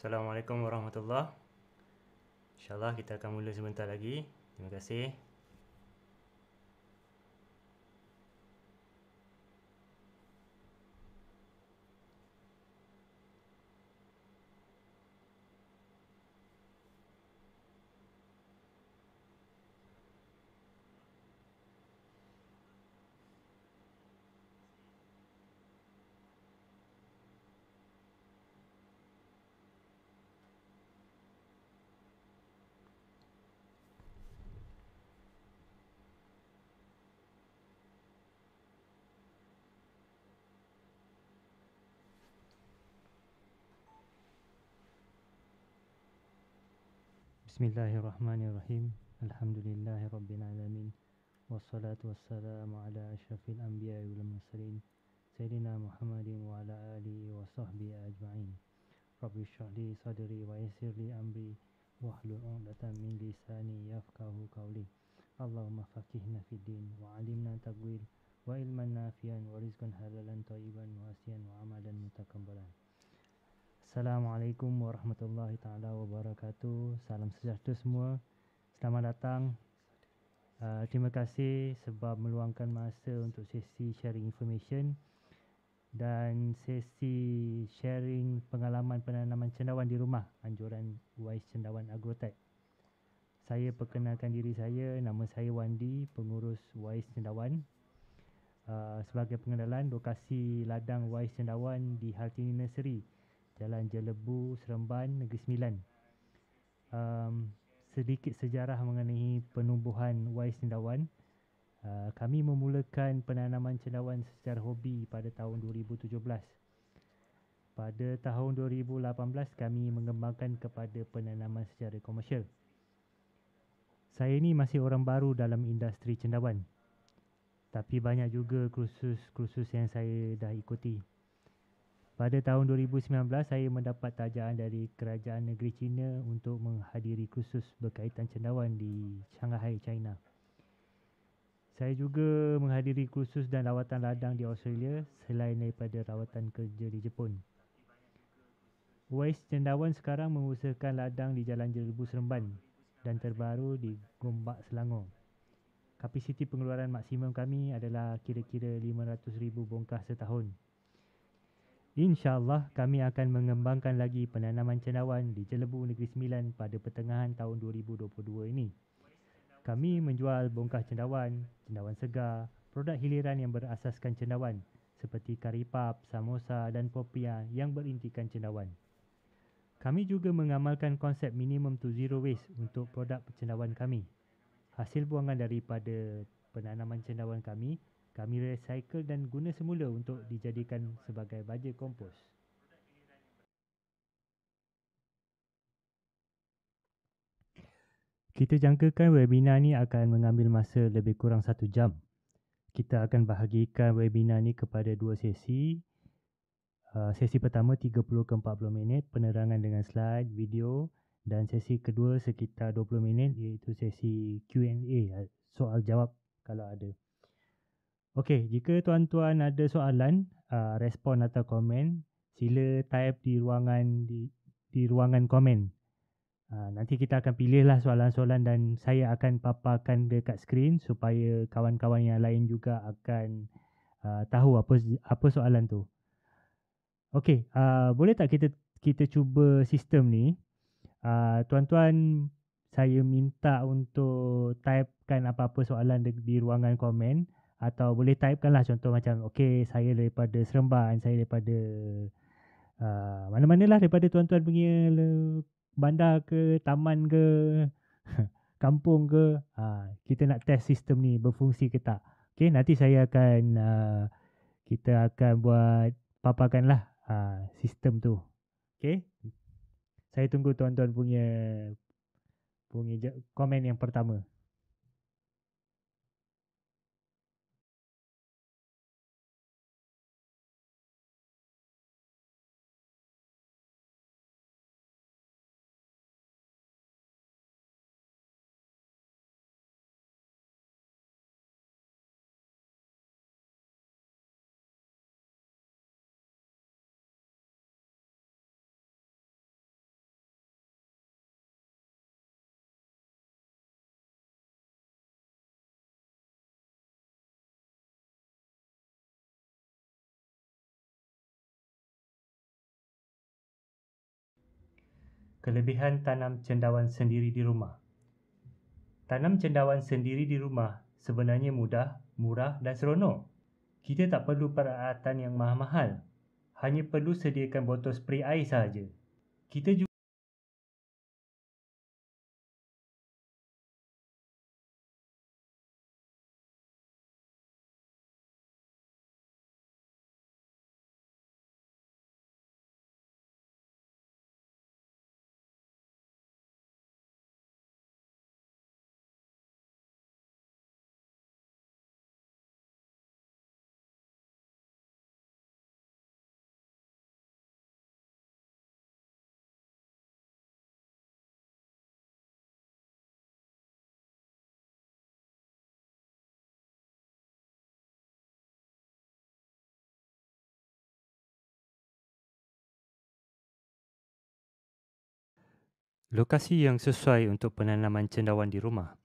Assalamualaikum warahmatullahi InsyaAllah kita akan mula sebentar lagi. Terima kasih. بسم الله الرحمن الرحيم الحمد لله رب العالمين والصلاة والسلام على أشرف الأنبياء والمرسلين سيدنا محمد وعلى آله وصحبه أجمعين رب اشرح لي صدري ويسر لي أمري واحلل عقدة من لساني يفقه قولي اللهم فقهنا في الدين وعلمنا تقويل وعلما نافيا ورزقا حلالا طيبا واسيا وعملا متقبلا Assalamualaikum warahmatullahi taala wabarakatuh. Salam sejahtera semua. Selamat datang. Uh, terima kasih sebab meluangkan masa untuk sesi sharing information dan sesi sharing pengalaman penanaman cendawan di rumah anjuran Wise Cendawan Agrotech. Saya perkenalkan diri saya, nama saya Wandi, pengurus Wise Cendawan. Uh, sebagai pengendalian lokasi ladang Wise Cendawan di Hartini Nursery Jalan Jelebu Seremban Negeri Sembilan um, Sedikit sejarah mengenai penumbuhan wais cendawan uh, Kami memulakan penanaman cendawan secara hobi pada tahun 2017 Pada tahun 2018 kami mengembangkan kepada penanaman secara komersial Saya ni masih orang baru dalam industri cendawan tapi banyak juga kursus-kursus yang saya dah ikuti. Pada tahun 2019, saya mendapat tajaan dari kerajaan negeri China untuk menghadiri kursus berkaitan cendawan di Shanghai, China. Saya juga menghadiri kursus dan rawatan ladang di Australia selain daripada rawatan kerja di Jepun. Wise Cendawan sekarang mengusahakan ladang di Jalan Jelebu Seremban dan terbaru di Gombak Selangor. Kapasiti pengeluaran maksimum kami adalah kira-kira 500,000 bongkah setahun. InsyaAllah kami akan mengembangkan lagi penanaman cendawan di Jelebu Negeri Sembilan pada pertengahan tahun 2022 ini. Kami menjual bongkah cendawan, cendawan segar, produk hiliran yang berasaskan cendawan seperti karipap, samosa dan popia yang berintikan cendawan. Kami juga mengamalkan konsep minimum to zero waste untuk produk cendawan kami. Hasil buangan daripada penanaman cendawan kami kami recycle dan guna semula untuk dijadikan sebagai baja kompos. Kita jangkakan webinar ini akan mengambil masa lebih kurang satu jam. Kita akan bahagikan webinar ini kepada dua sesi. Ah, sesi pertama 30 ke 40 minit penerangan dengan slide, video dan sesi kedua sekitar 20 minit iaitu sesi Q&A soal jawab kalau ada. Okey, jika tuan-tuan ada soalan, uh, respon atau komen, sila type di ruangan di di ruangan komen. Uh, nanti kita akan pilihlah soalan-soalan dan saya akan paparkan dekat skrin supaya kawan-kawan yang lain juga akan uh, tahu apa apa soalan tu. Okey, uh, boleh tak kita kita cuba sistem ni? Uh, tuan-tuan saya minta untuk typekan apa-apa soalan di, di ruangan komen atau boleh typekan lah contoh macam okay saya daripada Seremban saya daripada uh, ah, mana-mana lah daripada tuan-tuan punya bandar ke taman ke kampung ke uh, kita nak test sistem ni berfungsi ke tak okay nanti saya akan uh, kita akan buat paparkan lah uh, ah, sistem tu okay saya tunggu tuan-tuan punya punya komen yang pertama. kelebihan tanam cendawan sendiri di rumah. Tanam cendawan sendiri di rumah sebenarnya mudah, murah dan seronok. Kita tak perlu peralatan yang mahal-mahal. Hanya perlu sediakan botol spray air sahaja. Kita juga Lokasi yang sesuai untuk penanaman cendawan di rumah.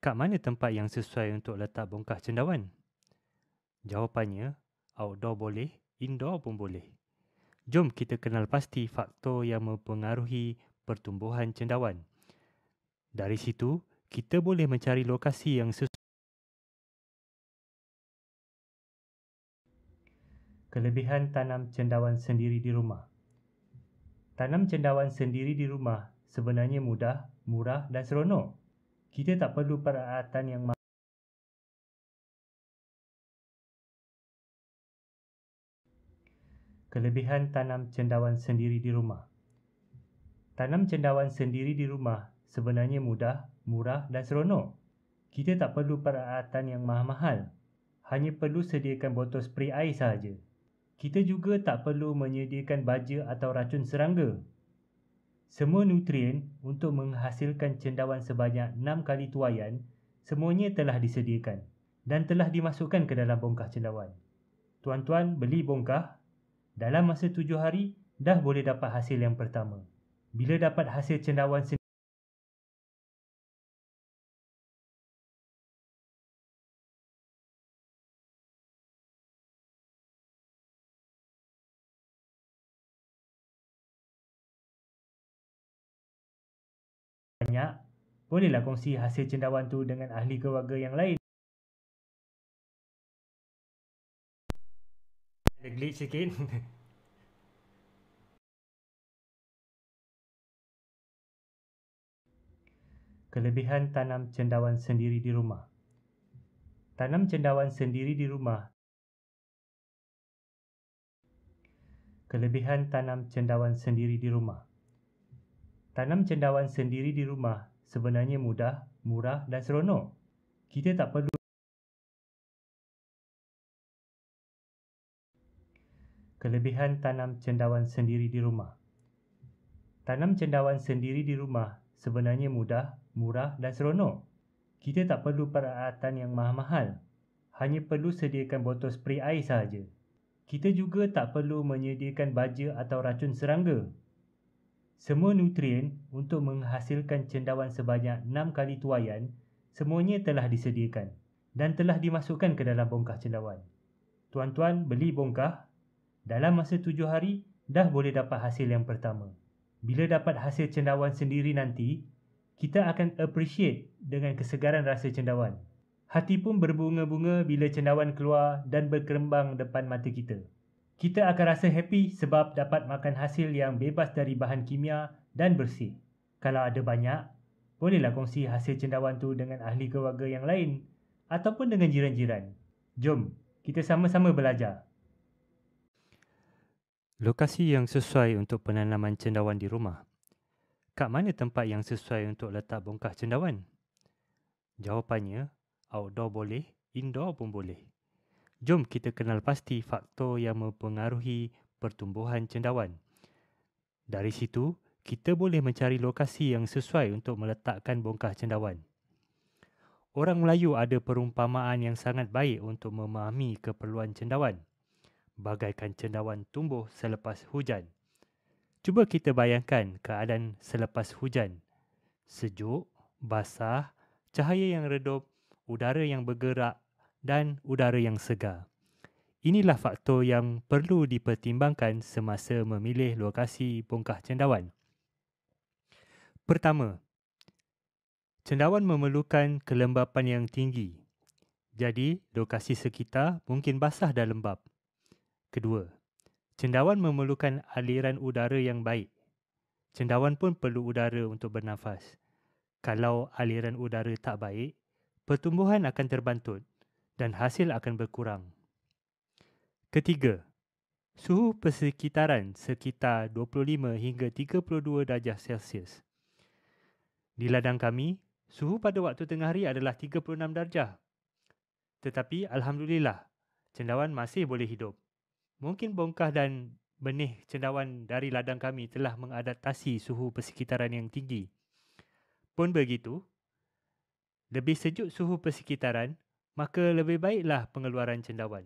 Kat mana tempat yang sesuai untuk letak bongkah cendawan? Jawapannya, outdoor boleh, indoor pun boleh. Jom kita kenal pasti faktor yang mempengaruhi pertumbuhan cendawan. Dari situ, kita boleh mencari lokasi yang sesuai. Kelebihan tanam cendawan sendiri di rumah. Tanam cendawan sendiri di rumah sebenarnya mudah, murah dan seronok. Kita tak perlu peralatan yang mahal. Kelebihan tanam cendawan sendiri di rumah. Tanam cendawan sendiri di rumah sebenarnya mudah, murah dan seronok. Kita tak perlu peralatan yang mahal-mahal. Hanya perlu sediakan botol spray air sahaja. Kita juga tak perlu menyediakan baja atau racun serangga. Semua nutrien untuk menghasilkan cendawan sebanyak 6 kali tuayan semuanya telah disediakan dan telah dimasukkan ke dalam bongkah cendawan. Tuan-tuan beli bongkah, dalam masa 7 hari dah boleh dapat hasil yang pertama. Bila dapat hasil cendawan sendiri, banyak, bolehlah kongsi hasil cendawan tu dengan ahli keluarga yang lain. Ada glitch sikit. Kelebihan tanam cendawan sendiri di rumah. Tanam cendawan sendiri di rumah. Kelebihan tanam cendawan sendiri di rumah. Tanam cendawan sendiri di rumah sebenarnya mudah, murah dan seronok. Kita tak perlu Kelebihan tanam cendawan sendiri di rumah. Tanam cendawan sendiri di rumah sebenarnya mudah, murah dan seronok. Kita tak perlu peralatan yang mahal-mahal. Hanya perlu sediakan botol spray air sahaja. Kita juga tak perlu menyediakan baja atau racun serangga. Semua nutrien untuk menghasilkan cendawan sebanyak 6 kali tuayan semuanya telah disediakan dan telah dimasukkan ke dalam bongkah cendawan. Tuan-tuan beli bongkah, dalam masa 7 hari dah boleh dapat hasil yang pertama. Bila dapat hasil cendawan sendiri nanti, kita akan appreciate dengan kesegaran rasa cendawan. Hati pun berbunga-bunga bila cendawan keluar dan berkerembang depan mata kita. Kita akan rasa happy sebab dapat makan hasil yang bebas dari bahan kimia dan bersih. Kalau ada banyak, bolehlah kongsi hasil cendawan tu dengan ahli keluarga yang lain ataupun dengan jiran-jiran. Jom, kita sama-sama belajar. Lokasi yang sesuai untuk penanaman cendawan di rumah. Kat mana tempat yang sesuai untuk letak bongkah cendawan? Jawapannya, outdoor boleh, indoor pun boleh. Jom kita kenal pasti faktor yang mempengaruhi pertumbuhan cendawan. Dari situ, kita boleh mencari lokasi yang sesuai untuk meletakkan bongkah cendawan. Orang Melayu ada perumpamaan yang sangat baik untuk memahami keperluan cendawan. Bagaikan cendawan tumbuh selepas hujan. Cuba kita bayangkan keadaan selepas hujan. Sejuk, basah, cahaya yang redup, udara yang bergerak dan udara yang segar. Inilah faktor yang perlu dipertimbangkan semasa memilih lokasi bongkah cendawan. Pertama, cendawan memerlukan kelembapan yang tinggi. Jadi, lokasi sekitar mungkin basah dan lembap. Kedua, cendawan memerlukan aliran udara yang baik. Cendawan pun perlu udara untuk bernafas. Kalau aliran udara tak baik, pertumbuhan akan terbantut dan hasil akan berkurang. Ketiga, suhu persekitaran sekitar 25 hingga 32 darjah Celsius. Di ladang kami, suhu pada waktu tengah hari adalah 36 darjah. Tetapi alhamdulillah, cendawan masih boleh hidup. Mungkin bongkah dan benih cendawan dari ladang kami telah mengadaptasi suhu persekitaran yang tinggi. Pun begitu, lebih sejuk suhu persekitaran maka lebih baiklah pengeluaran cendawan.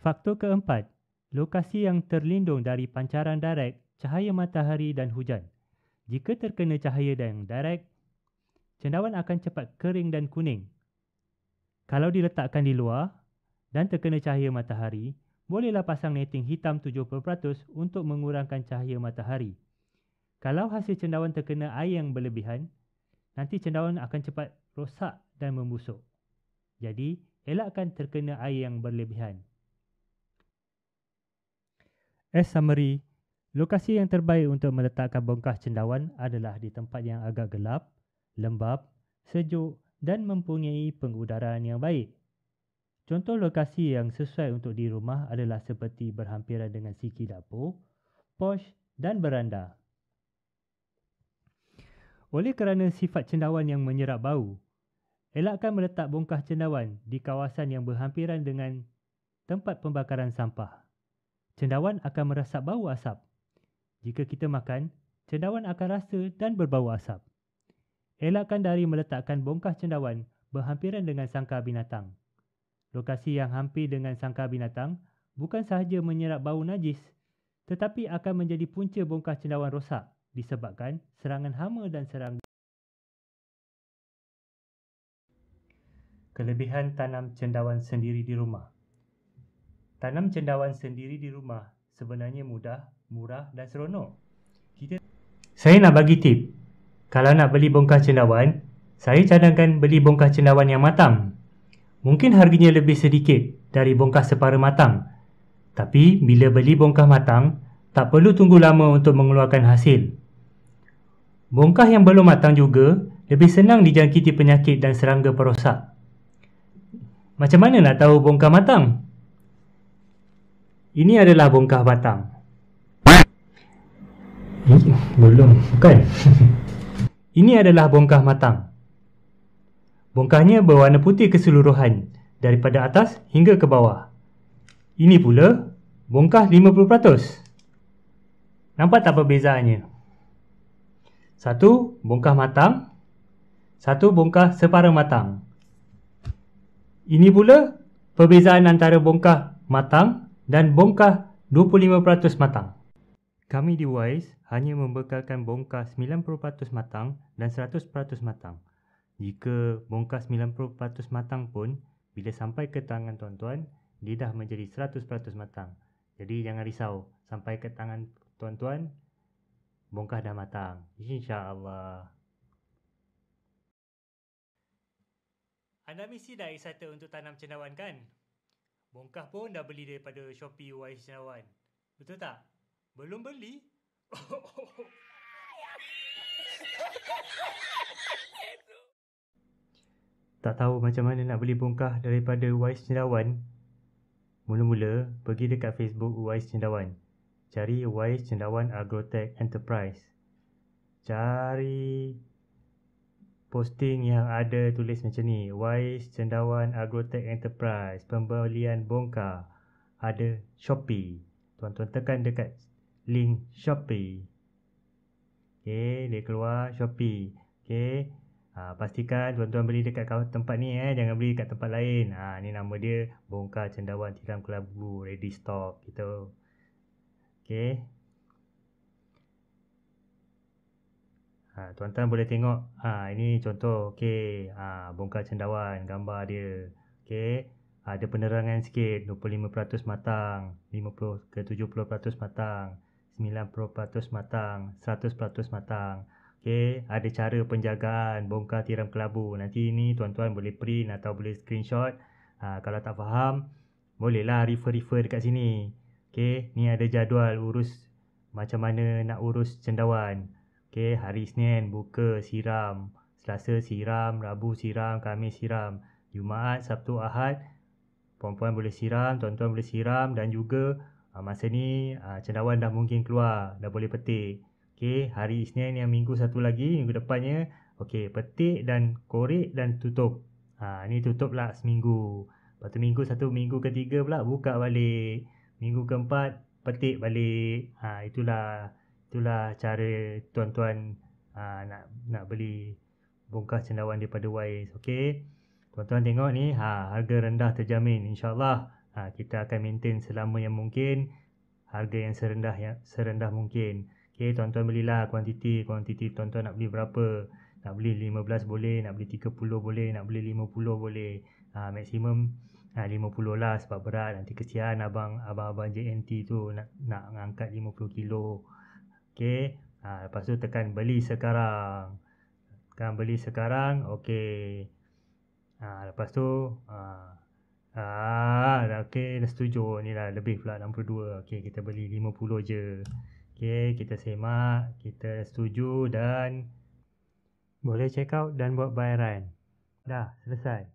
Faktor keempat, lokasi yang terlindung dari pancaran direct, cahaya matahari dan hujan. Jika terkena cahaya dan direct, cendawan akan cepat kering dan kuning. Kalau diletakkan di luar dan terkena cahaya matahari, bolehlah pasang netting hitam 70% untuk mengurangkan cahaya matahari. Kalau hasil cendawan terkena air yang berlebihan, nanti cendawan akan cepat rosak dan membusuk. Jadi, elakkan terkena air yang berlebihan. As summary, lokasi yang terbaik untuk meletakkan bongkah cendawan adalah di tempat yang agak gelap, lembap, sejuk dan mempunyai pengudaraan yang baik. Contoh lokasi yang sesuai untuk di rumah adalah seperti berhampiran dengan siki dapur, posh dan beranda. Oleh kerana sifat cendawan yang menyerap bau, Elakkan meletak bongkah cendawan di kawasan yang berhampiran dengan tempat pembakaran sampah. Cendawan akan merasap bau asap. Jika kita makan, cendawan akan rasa dan berbau asap. Elakkan dari meletakkan bongkah cendawan berhampiran dengan sangka binatang. Lokasi yang hampir dengan sangka binatang bukan sahaja menyerap bau najis tetapi akan menjadi punca bongkah cendawan rosak disebabkan serangan hama dan serangan Kelebihan tanam cendawan sendiri di rumah. Tanam cendawan sendiri di rumah sebenarnya mudah, murah dan seronok. Kita Saya nak bagi tip. Kalau nak beli bongkah cendawan, saya cadangkan beli bongkah cendawan yang matang. Mungkin harganya lebih sedikit dari bongkah separa matang. Tapi bila beli bongkah matang, tak perlu tunggu lama untuk mengeluarkan hasil. Bongkah yang belum matang juga lebih senang dijangkiti penyakit dan serangga perosak. Macam mana nak tahu bongkah matang? Ini adalah bongkah matang. Eh, belum, bukan. Ini adalah bongkah matang. Bongkahnya berwarna putih keseluruhan daripada atas hingga ke bawah. Ini pula bongkah 50%. Nampak tak perbezaannya? Satu bongkah matang, satu bongkah separuh matang. Ini pula perbezaan antara bongkah matang dan bongkah 25% matang. Kami di WISE hanya membekalkan bongkah 90% matang dan 100% matang. Jika bongkah 90% matang pun, bila sampai ke tangan tuan-tuan, dia dah menjadi 100% matang. Jadi jangan risau, sampai ke tangan tuan-tuan, bongkah dah matang. InsyaAllah. Anda mesti dah excited untuk tanam cendawan kan? Bongkah pun dah beli daripada Shopee Wise Cendawan. Betul tak? Belum beli? tak tahu macam mana nak beli bongkah daripada Wise Cendawan? Mula-mula, pergi dekat Facebook Wise Cendawan. Cari Wise Cendawan Agrotech Enterprise. Cari posting yang ada tulis macam ni Wise Cendawan Agrotech Enterprise Pembelian bongkar Ada Shopee Tuan-tuan tekan dekat link Shopee Okay, dia keluar Shopee Okay ha, Pastikan tuan-tuan beli dekat tempat ni eh Jangan beli dekat tempat lain ha, Ni nama dia Bongkar Cendawan Tiram Kelabu Ready Stock Kita Okay Ha, tuan-tuan boleh tengok ha, ini contoh okay, ha, ah, bongkar cendawan gambar dia okey ada ha, penerangan sikit 25% matang 50 ke 70% matang 90% matang 100% matang okay, ada cara penjagaan bongkar tiram kelabu nanti ini tuan-tuan boleh print atau boleh screenshot ha, kalau tak faham bolehlah refer-refer dekat sini okay, ni ada jadual urus macam mana nak urus cendawan Okay, hari Senin buka siram. Selasa siram, Rabu siram, Khamis siram. Jumaat, Sabtu, Ahad. Puan-puan boleh siram, tuan-tuan boleh siram dan juga uh, masa ni uh, cendawan dah mungkin keluar, dah boleh petik. Okay, hari Isnin yang minggu satu lagi, minggu depannya, okay, petik dan korek dan tutup. Ha, ni tutup lah seminggu. Lepas tu minggu satu, minggu ketiga pula buka balik. Minggu keempat, petik balik. Ha, itulah itulah cara tuan-tuan uh, nak nak beli bongkah cendawan daripada Wise okey tuan-tuan tengok ni ha harga rendah terjamin insyaallah ha, kita akan maintain selama yang mungkin harga yang serendah yang serendah mungkin okey tuan-tuan belilah kuantiti kuantiti tuan-tuan nak beli berapa nak beli 15 boleh nak beli 30 boleh nak beli 50 boleh ha, maksimum ha, 50 lah sebab berat nanti kesian abang abang JNT tu nak nak angkat 50 kilo Okey, ha, lepas tu tekan beli sekarang. Tekan beli sekarang. Okey. Ha, lepas tu ah ha, ha, okey, dah setuju. Inilah lebih pula 62. Okey, kita beli 50 je. Okey, kita semak, kita setuju dan boleh check out dan buat bayaran. Dah, selesai.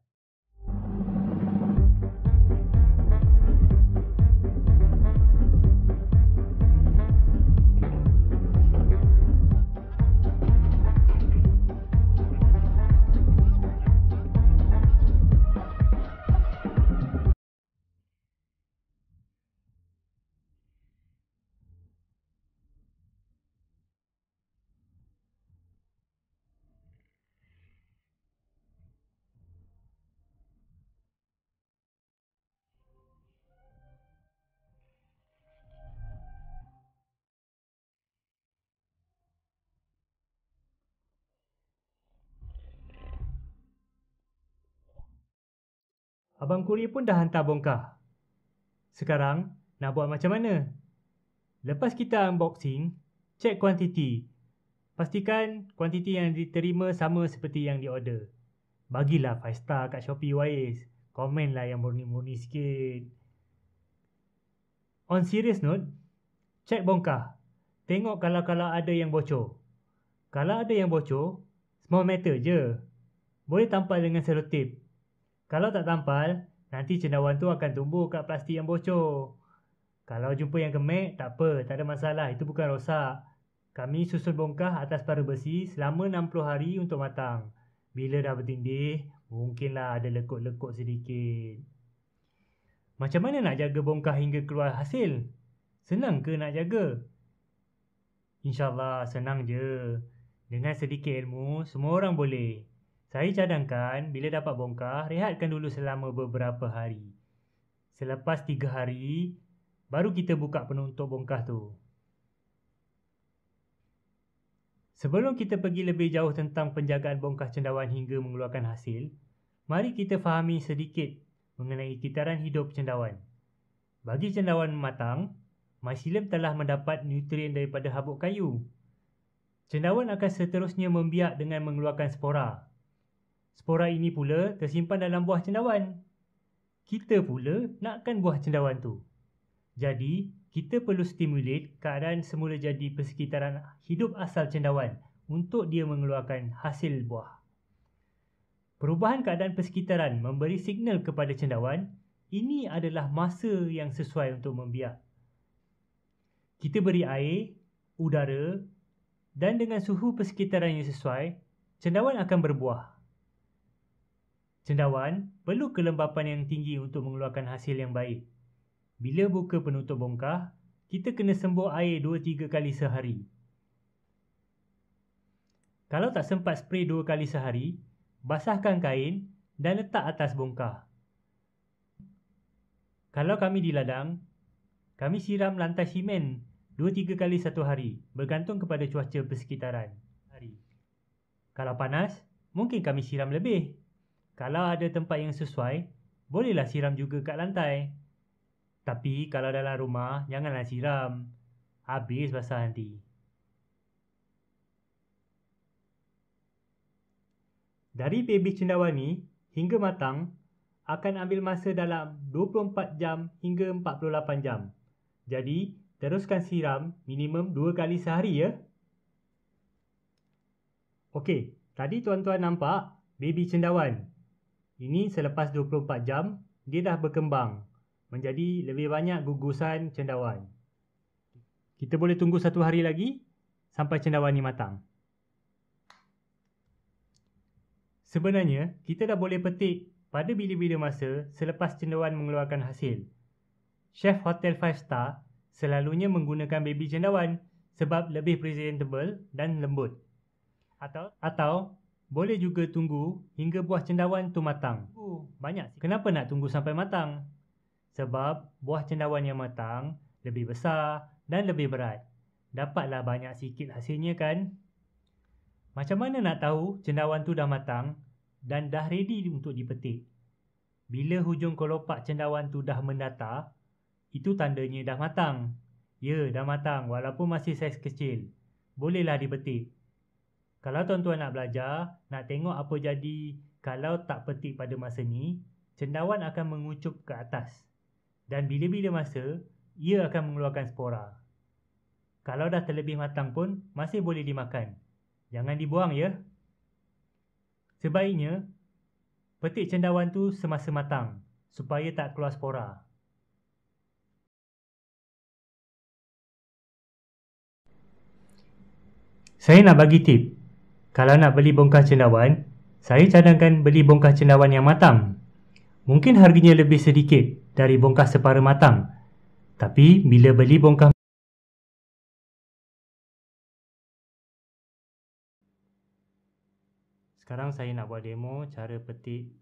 Abang Kuri pun dah hantar bongkah. Sekarang, nak buat macam mana? Lepas kita unboxing, cek kuantiti. Pastikan kuantiti yang diterima sama seperti yang diorder. Bagilah 5 star kat Shopee Wise. Comment lah yang murni-murni sikit. On serious note, cek bongkah. Tengok kalau-kalau ada yang bocor. Kalau ada yang bocor, small matter je. Boleh tampal dengan selotip. Kalau tak tampal, nanti cendawan tu akan tumbuh kat plastik yang bocor. Kalau jumpa yang kemek, tak apa, tak ada masalah, itu bukan rosak. Kami susun bongkah atas para besi selama 60 hari untuk matang. Bila dah bertindih, mungkinlah ada lekuk-lekuk sedikit. Macam mana nak jaga bongkah hingga keluar hasil? Senang ke nak jaga? InsyaAllah senang je. Dengan sedikit ilmu, semua orang boleh. Saya cadangkan bila dapat bongkah, rehatkan dulu selama beberapa hari. Selepas tiga hari, baru kita buka penutup bongkah tu. Sebelum kita pergi lebih jauh tentang penjagaan bongkah cendawan hingga mengeluarkan hasil, mari kita fahami sedikit mengenai kitaran hidup cendawan. Bagi cendawan matang, mycelium telah mendapat nutrien daripada habuk kayu. Cendawan akan seterusnya membiak dengan mengeluarkan spora Spora ini pula tersimpan dalam buah cendawan. Kita pula nakkan buah cendawan tu. Jadi, kita perlu stimulate keadaan semula jadi persekitaran hidup asal cendawan untuk dia mengeluarkan hasil buah. Perubahan keadaan persekitaran memberi signal kepada cendawan, ini adalah masa yang sesuai untuk membiak. Kita beri air, udara dan dengan suhu persekitaran yang sesuai, cendawan akan berbuah. Cendawan perlu kelembapan yang tinggi untuk mengeluarkan hasil yang baik. Bila buka penutup bongkah, kita kena sembuh air 2-3 kali sehari. Kalau tak sempat spray 2 kali sehari, basahkan kain dan letak atas bongkah. Kalau kami di ladang, kami siram lantai simen 2-3 kali satu hari bergantung kepada cuaca persekitaran. Hari. Kalau panas, mungkin kami siram lebih kalau ada tempat yang sesuai, bolehlah siram juga kat lantai. Tapi kalau dalam rumah, janganlah siram. Habis basah nanti. Dari baby cendawan hingga matang, akan ambil masa dalam 24 jam hingga 48 jam. Jadi, teruskan siram minimum 2 kali sehari ya. Okey, tadi tuan-tuan nampak baby cendawan. Ini selepas 24 jam, dia dah berkembang menjadi lebih banyak gugusan cendawan. Kita boleh tunggu satu hari lagi sampai cendawan ini matang. Sebenarnya, kita dah boleh petik pada bila-bila masa selepas cendawan mengeluarkan hasil. Chef Hotel 5 Star selalunya menggunakan baby cendawan sebab lebih presentable dan lembut. Atau, atau boleh juga tunggu hingga buah cendawan tu matang. Oh, banyak. Sih. Kenapa nak tunggu sampai matang? Sebab buah cendawan yang matang lebih besar dan lebih berat. Dapatlah banyak sikit hasilnya kan? Macam mana nak tahu cendawan tu dah matang dan dah ready untuk dipetik? Bila hujung kelopak cendawan tu dah mendata, itu tandanya dah matang. Ya, dah matang walaupun masih saiz kecil. Bolehlah dipetik. Kalau tuan-tuan nak belajar, nak tengok apa jadi kalau tak petik pada masa ni, cendawan akan mengucup ke atas. Dan bila-bila masa, ia akan mengeluarkan spora. Kalau dah terlebih matang pun, masih boleh dimakan. Jangan dibuang ya. Sebaiknya, petik cendawan tu semasa matang supaya tak keluar spora. Saya nak bagi tip kalau nak beli bongkah cendawan, saya cadangkan beli bongkah cendawan yang matang. Mungkin harganya lebih sedikit dari bongkah separuh matang. Tapi bila beli bongkah Sekarang saya nak buat demo cara petik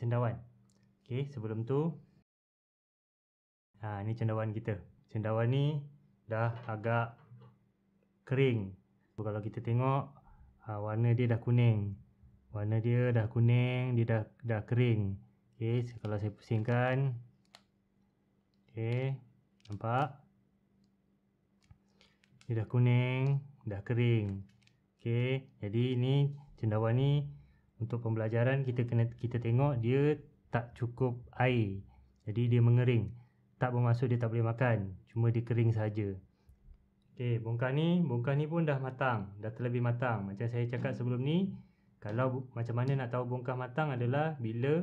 cendawan. Okey, sebelum tu Ha, ni cendawan kita. Cendawan ni dah agak kering. Kalau kita tengok ha, warna dia dah kuning warna dia dah kuning dia dah dah kering okey kalau saya pusingkan okey nampak dia dah kuning dah kering okey jadi ini cendawan ni untuk pembelajaran kita kena kita tengok dia tak cukup air jadi dia mengering tak bermaksud dia tak boleh makan cuma dia kering saja Okey, bongkah ni, bongkah ni pun dah matang, dah terlebih matang. Macam saya cakap hmm. sebelum ni, kalau macam mana nak tahu bongkah matang adalah bila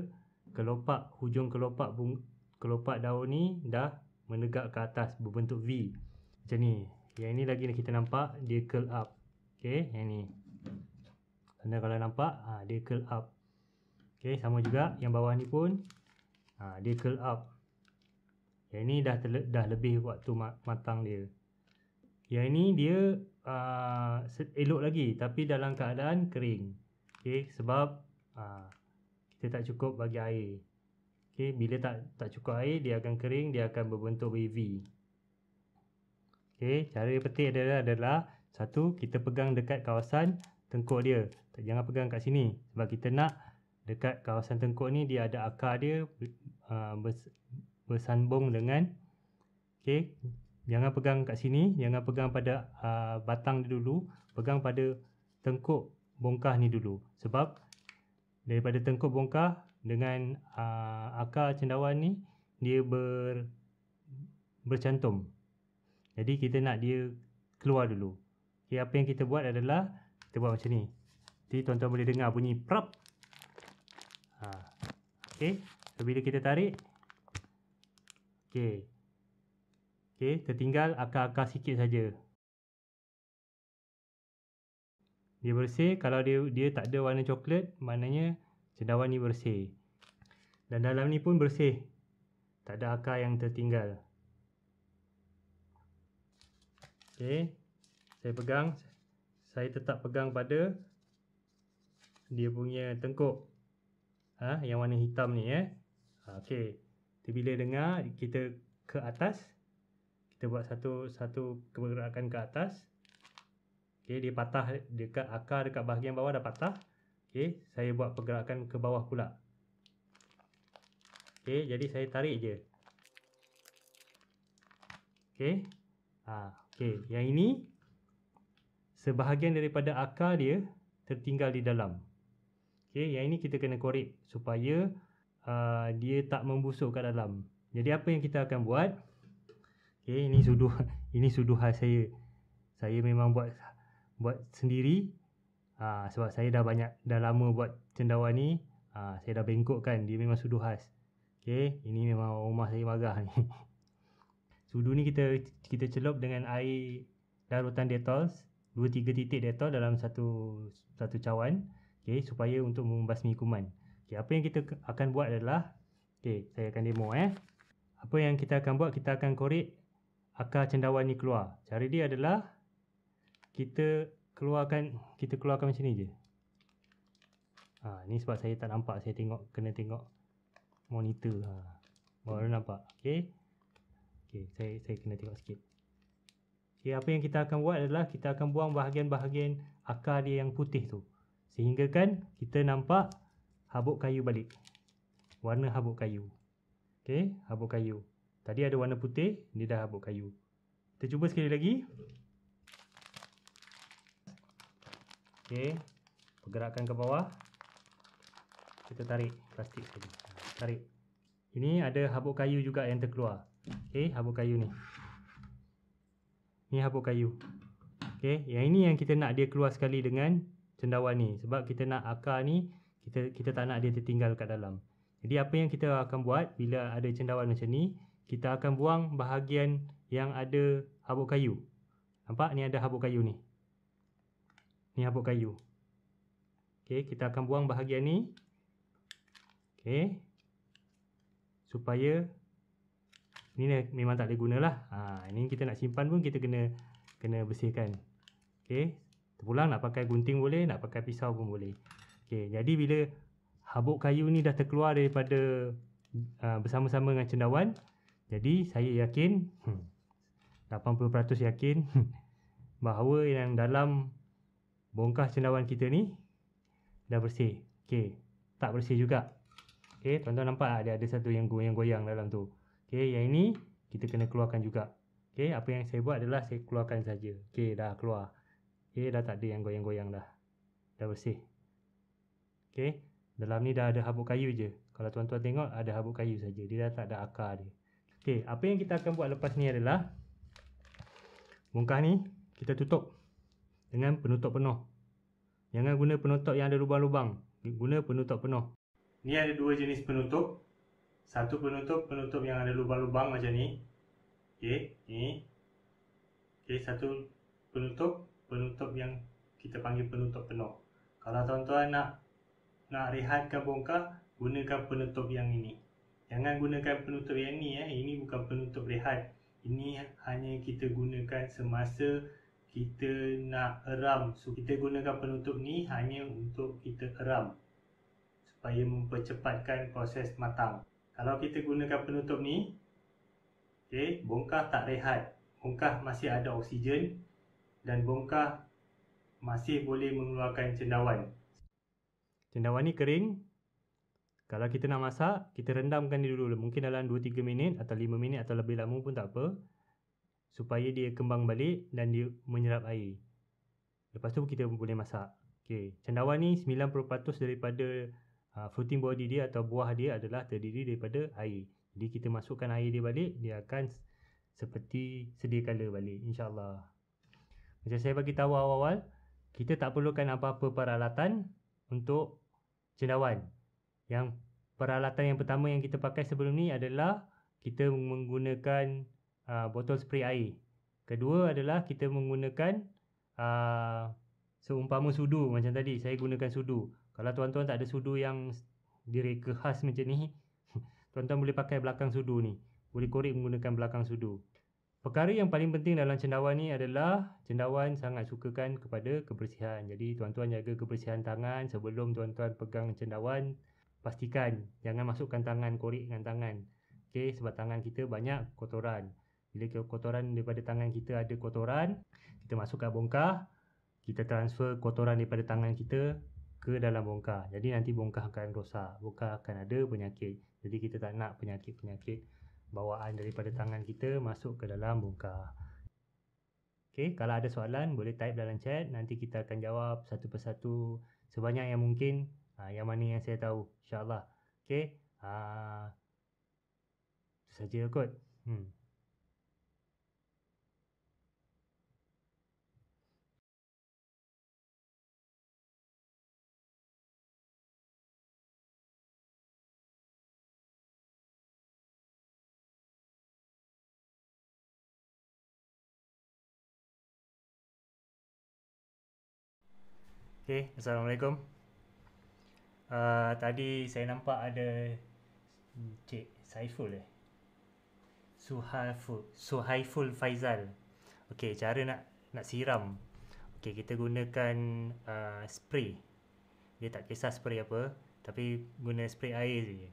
kelopak hujung kelopak bung, kelopak daun ni dah menegak ke atas berbentuk V. Macam ni. Yang ini lagi kita nampak dia curl up. Okey, yang ni. Anda kalau nampak, ha, dia curl up. Okey, sama juga yang bawah ni pun ha, dia curl up. Yang ni dah dah lebih waktu matang dia. Yang ini dia uh, elok lagi tapi dalam keadaan kering. Okey, sebab uh, kita tak cukup bagi air. Okey, bila tak tak cukup air dia akan kering, dia akan berbentuk wavy. Okey, cara petik adalah adalah satu kita pegang dekat kawasan tengkuk dia. Tak jangan pegang kat sini sebab kita nak dekat kawasan tengkuk ni dia ada akar dia uh, bersambung dengan okey jangan pegang kat sini jangan pegang pada uh, batang ni dulu pegang pada tengkuk bongkah ni dulu sebab daripada tengkuk bongkah dengan uh, akar cendawan ni dia ber bercantum jadi kita nak dia keluar dulu okay, apa yang kita buat adalah kita buat macam ni jadi tuan-tuan boleh dengar bunyi prap. ha. Ah, ok so, bila kita tarik ok Okey, tertinggal akar-akar sikit saja. Dia bersih kalau dia dia tak ada warna coklat, maknanya cendawan ni bersih. Dan dalam ni pun bersih. Tak ada akar yang tertinggal. Okey. Saya pegang saya tetap pegang pada dia punya tengkuk. Ha, yang warna hitam ni eh. Ha, okey. Bila dengar kita ke atas kita buat satu satu pergerakan ke atas. Okey, dia patah dekat akar dekat bahagian bawah dah patah. Okey, saya buat pergerakan ke bawah pula. Okey, jadi saya tarik je. Okey. Ha, okey, yang ini sebahagian daripada akar dia tertinggal di dalam. Okey, yang ini kita kena korek supaya uh, dia tak membusuk kat dalam. Jadi apa yang kita akan buat? Okay, ini sudu ini sudu hal saya. Saya memang buat buat sendiri. Ha, sebab saya dah banyak dah lama buat cendawa ni. Ha, saya dah bengkok kan. Dia memang sudu khas. Okay, ini memang rumah saya marah ni. Sudu ni kita kita celup dengan air larutan detol 2-3 titik detol dalam satu satu cawan. Okay, supaya untuk membasmi kuman. Okay, apa yang kita akan buat adalah. Okay, saya akan demo eh. Apa yang kita akan buat, kita akan korek akar cendawan ni keluar. Cara dia adalah kita keluarkan kita keluarkan macam ni je. Ha, ni sebab saya tak nampak saya tengok kena tengok monitor. Ha. Baru hmm. nampak. Okey. Okey, saya saya kena tengok sikit. Okey, apa yang kita akan buat adalah kita akan buang bahagian-bahagian akar dia yang putih tu. Sehingga kan kita nampak habuk kayu balik. Warna habuk kayu. Okey, habuk kayu. Tadi ada warna putih, ni dah habuk kayu. Kita cuba sekali lagi. Okey, pergerakan ke bawah. Kita tarik plastik tadi. Tarik. Ini ada habuk kayu juga yang terkeluar. Okey, habuk kayu ni. Ni habuk kayu. Okey, yang ini yang kita nak dia keluar sekali dengan cendawan ni sebab kita nak akar ni kita kita tak nak dia tertinggal kat dalam. Jadi apa yang kita akan buat bila ada cendawan macam ni, kita akan buang bahagian yang ada habuk kayu. Nampak ni ada habuk kayu ni. Ni habuk kayu. Okey, kita akan buang bahagian ni. Okey. Supaya ni memang tak boleh lah. Ha, ini kita nak simpan pun kita kena kena bersihkan. Okey. Terpulang nak pakai gunting boleh, nak pakai pisau pun boleh. Okey, jadi bila habuk kayu ni dah terkeluar daripada uh, bersama-sama dengan cendawan, jadi saya yakin 80% hmm, yakin bahawa yang dalam bongkah cendawan kita ni dah bersih. Okay, tak bersih juga. Okay, tuan-tuan nampak tak ada satu yang goyang-goyang dalam tu. Okay, yang ini kita kena keluarkan juga. Okay, apa yang saya buat adalah saya keluarkan saja. Okay, dah keluar. Okay, dah tak ada yang goyang-goyang dah. Dah bersih. Okay, dalam ni dah ada habuk kayu je. Kalau tuan-tuan tengok ada habuk kayu saja. Dia dah tak ada akar dia. Okey, apa yang kita akan buat lepas ni adalah bongkah ni kita tutup dengan penutup penuh. Jangan guna penutup yang ada lubang-lubang. Guna penutup penuh. Ni ada dua jenis penutup. Satu penutup penutup yang ada lubang-lubang macam ni. Okey, ni. Okey, satu penutup penutup yang kita panggil penutup penuh. Kalau tuan-tuan nak nak rehatkan bongkah, gunakan penutup yang ini. Jangan gunakan penutup yang ni eh. Ini bukan penutup rehat. Ini hanya kita gunakan semasa kita nak eram. So kita gunakan penutup ni hanya untuk kita eram supaya mempercepatkan proses matang. Kalau kita gunakan penutup ni, okey, bongkah tak rehat. Bongkah masih ada oksigen dan bongkah masih boleh mengeluarkan cendawan. Cendawan ni kering, kalau kita nak masak, kita rendamkan dia dulu. Mungkin dalam 2-3 minit atau 5 minit atau lebih lama pun tak apa. Supaya dia kembang balik dan dia menyerap air. Lepas tu kita boleh masak. Okay. Cendawan ni 90% daripada uh, ah, fruiting body dia atau buah dia adalah terdiri daripada air. Jadi kita masukkan air dia balik, dia akan seperti sedia kala balik. InsyaAllah. Macam saya bagi tahu awal-awal, kita tak perlukan apa-apa peralatan untuk cendawan. Yang peralatan yang pertama yang kita pakai sebelum ni adalah kita menggunakan uh, botol spray air. Kedua adalah kita menggunakan uh, seumpama sudu macam tadi saya gunakan sudu. Kalau tuan-tuan tak ada sudu yang direka khas macam ni, tuan-tuan boleh pakai belakang sudu ni. Boleh korek menggunakan belakang sudu. Perkara yang paling penting dalam cendawan ni adalah cendawan sangat sukakan kepada kebersihan. Jadi tuan-tuan jaga kebersihan tangan sebelum tuan-tuan pegang cendawan pastikan jangan masukkan tangan korek dengan tangan okey sebab tangan kita banyak kotoran bila kotoran daripada tangan kita ada kotoran kita masukkan bongkah kita transfer kotoran daripada tangan kita ke dalam bongkah jadi nanti bongkah akan rosak bongkah akan ada penyakit jadi kita tak nak penyakit-penyakit bawaan daripada tangan kita masuk ke dalam bongkah Okay, kalau ada soalan boleh type dalam chat nanti kita akan jawab satu persatu sebanyak yang mungkin ha, yang mana yang saya tahu insyaallah okay, ha itu saja kot hmm Okay. Assalamualaikum. Ah, tadi saya nampak ada Cik Saiful eh. Suhaiful, Suhaiful Faizal. Okey, cara nak nak siram. Okey, kita gunakan uh, spray. Dia tak kisah spray apa, tapi guna spray air je.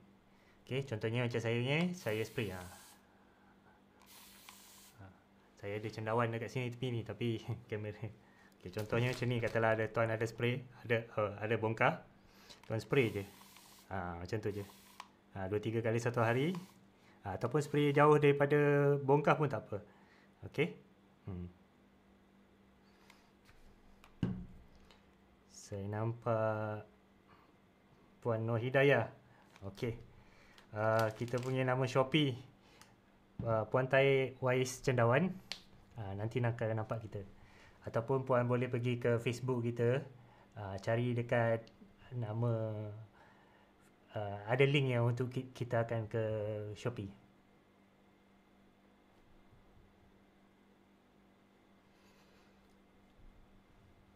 Okey, contohnya macam saya ni, saya spray ah. Ha. Saya ada cendawan dekat sini tepi ni tapi kamera. okay contohnya macam ni katalah ada tuan ada spray, ada uh, ada bongkar tuan spray je ha, macam tu je 2-3 ah, ha, kali satu hari ha, ataupun spray jauh daripada bongkah pun tak apa ok hmm. saya nampak Puan Noh Hidayah ok uh, kita punya nama Shopee uh, Puan Tai Wais Cendawan uh, nanti nak nampak kita ataupun puan boleh pergi ke Facebook kita uh, cari dekat nama uh, ada link yang untuk kita akan ke Shopee.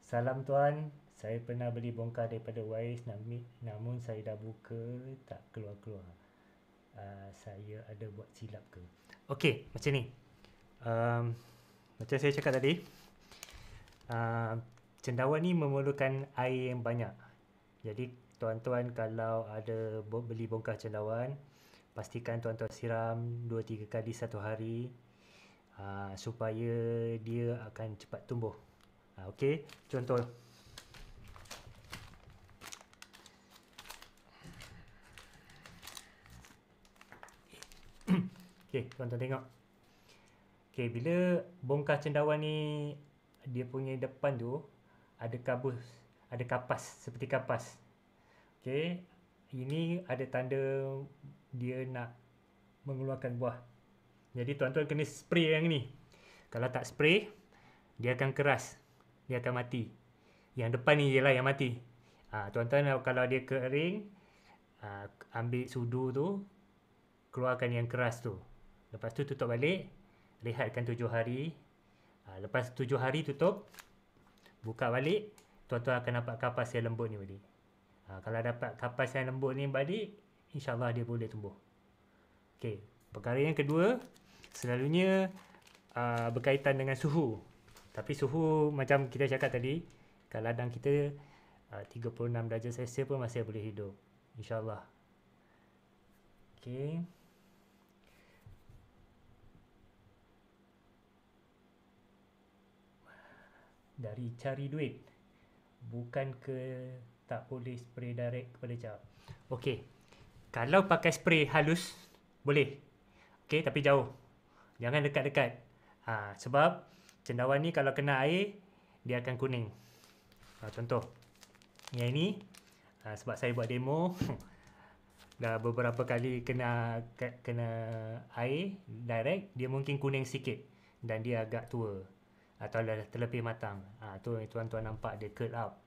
Salam tuan, saya pernah beli bongkar daripada Wais namun saya dah buka tak keluar-keluar. Uh, saya ada buat silap ke? Okey, macam ni. Um, macam saya cakap tadi, uh, cendawan ni memerlukan air yang banyak. Jadi tuan-tuan kalau ada beli bongkah cendawan Pastikan tuan-tuan siram 2-3 kali satu hari aa, ah, Supaya dia akan cepat tumbuh ah, Okey, contoh Okey, tuan-tuan tengok Okey, bila bongkah cendawan ni Dia punya depan tu Ada kabus ada kapas seperti kapas okey ini ada tanda dia nak mengeluarkan buah jadi tuan-tuan kena spray yang ni kalau tak spray dia akan keras dia akan mati yang depan ni ialah yang mati ha, tuan-tuan kalau dia kering ha, ambil sudu tu keluarkan yang keras tu lepas tu tutup balik lihatkan tujuh hari ha, lepas tujuh hari tutup buka balik tuan-tuan akan dapat kapas yang lembut ni balik. Ha, kalau dapat kapas yang lembut ni balik, insyaAllah dia boleh tumbuh. Okey, perkara yang kedua, selalunya uh, berkaitan dengan suhu. Tapi suhu macam kita cakap tadi, kalau ladang kita uh, 36 darjah Celsius pun masih boleh hidup. InsyaAllah. Okey. Dari cari duit bukan ke tak boleh spray direct kepada jaw. Okey. Kalau pakai spray halus boleh. Okey tapi jauh. Jangan dekat-dekat. Ha, sebab cendawan ni kalau kena air dia akan kuning. Ha, contoh. Yang ini ha, sebab saya buat demo dah beberapa kali kena kena air direct dia mungkin kuning sikit dan dia agak tua atau dah terlebih matang. Ha, tu tuan-tuan nampak dia curl up.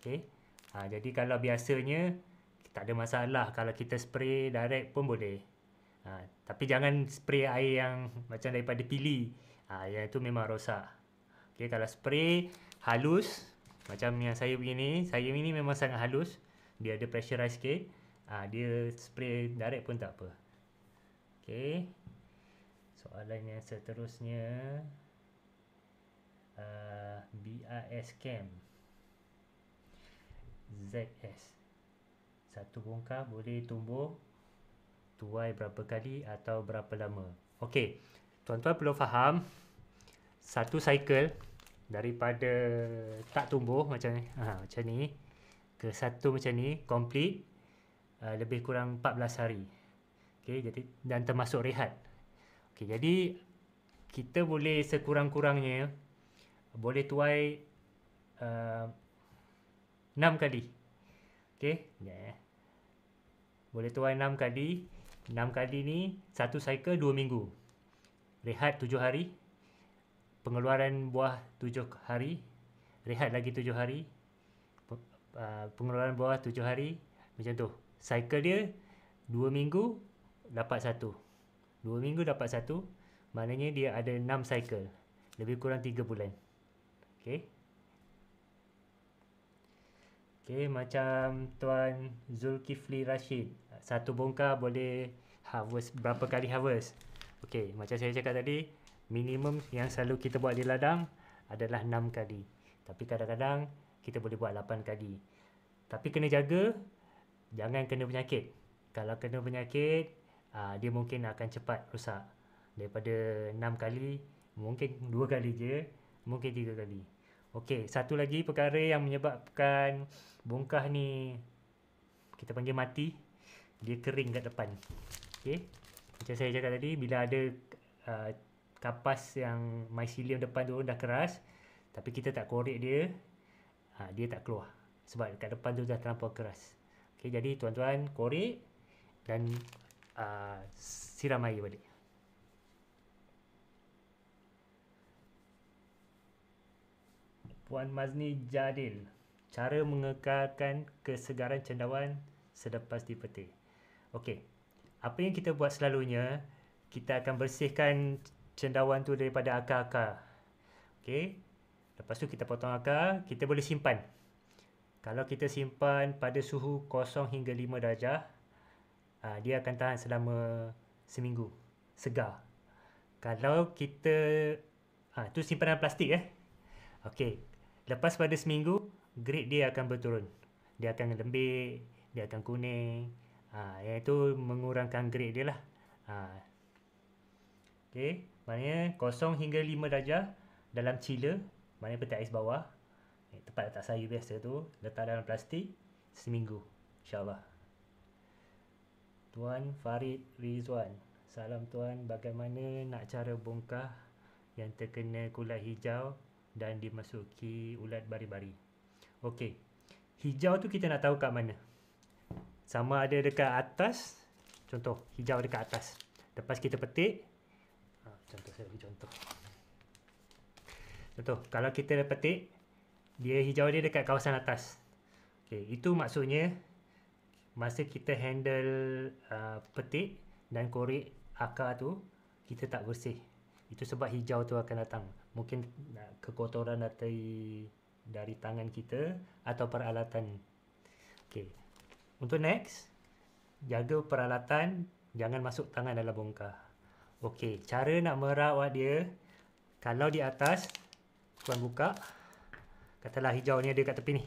Okay. Ha, jadi kalau biasanya, tak ada masalah kalau kita spray direct pun boleh. Ha, tapi jangan spray air yang macam daripada pili. Ha, yang itu memang rosak. Okay, kalau spray halus, macam yang saya begini, saya ini memang sangat halus. Dia ada pressurize sikit. Ha, dia spray direct pun tak apa. Okay. Soalan yang seterusnya... Uh, BRS cam ZS satu bongkah boleh tumbuh tuai berapa kali atau berapa lama Okey, tuan-tuan perlu faham satu cycle daripada tak tumbuh macam ni, ha, macam ni ke satu macam ni, complete uh, lebih kurang 14 hari okay, jadi dan termasuk rehat okay, jadi kita boleh sekurang-kurangnya boleh tuai uh, 6 kali. Okey. Yeah. Boleh tuai 6 kali. 6 kali ni satu cycle 2 minggu. Rehat 7 hari. Pengeluaran buah 7 hari. Rehat lagi 7 hari. Uh, pengeluaran buah 7 hari. Macam tu. Cycle dia 2 minggu dapat 1. 2 minggu dapat 1. Maknanya dia ada 6 cycle. Lebih kurang 3 bulan okay. Okay, macam Tuan Zulkifli Rashid Satu bongkar boleh harvest Berapa kali harvest Okay, macam saya cakap tadi Minimum yang selalu kita buat di ladang Adalah 6 kali Tapi kadang-kadang kita boleh buat 8 kali Tapi kena jaga Jangan kena penyakit Kalau kena penyakit aa, ah, Dia mungkin akan cepat rosak Daripada 6 kali Mungkin 2 kali je Mungkin 3 kali Okey, satu lagi perkara yang menyebabkan bongkah ni kita panggil mati, dia kering kat depan. Okey. Macam saya cakap tadi, bila ada uh, kapas yang mycelium depan tu dah keras, tapi kita tak korek dia, uh, dia tak keluar. Sebab kat depan tu dah terlalu keras. Okey, jadi tuan-tuan korek dan uh, siram air balik. Puan Mazni Jadil Cara mengekalkan kesegaran cendawan selepas dipetik Okey, apa yang kita buat selalunya Kita akan bersihkan cendawan tu daripada akar-akar Okey, lepas tu kita potong akar, kita boleh simpan Kalau kita simpan pada suhu kosong hingga lima darjah ah, Dia akan tahan selama seminggu, segar Kalau kita, ha, tu simpanan plastik eh Okey, Lepas pada seminggu, grade dia akan berturun. Dia akan lembik, dia akan kuning. Ha, iaitu mengurangkan grade dia lah. Ha. Okay, maknanya kosong hingga lima darjah dalam chiller. Maknanya peti ais bawah. Eh, tempat letak sayur biasa tu. Letak dalam plastik seminggu. InsyaAllah. Tuan Farid Rizwan. Salam tuan, bagaimana nak cara bongkah yang terkena kulai hijau dan dimasuki ulat bari-bari. Okey. Hijau tu kita nak tahu kat mana. Sama ada dekat atas. Contoh, hijau dekat atas. Lepas kita petik. Ha, contoh, saya bagi contoh. Contoh, kalau kita petik, dia hijau dia dekat kawasan atas. Okey, itu maksudnya masa kita handle uh, petik dan korek akar tu, kita tak bersih. Itu sebab hijau tu akan datang mungkin kekotoran dari dari tangan kita atau peralatan. Okey. Untuk next, jaga peralatan, jangan masuk tangan dalam bongkah. Okey, cara nak merawat dia kalau di atas tuan buka katalah hijau ni ada kat tepi ni.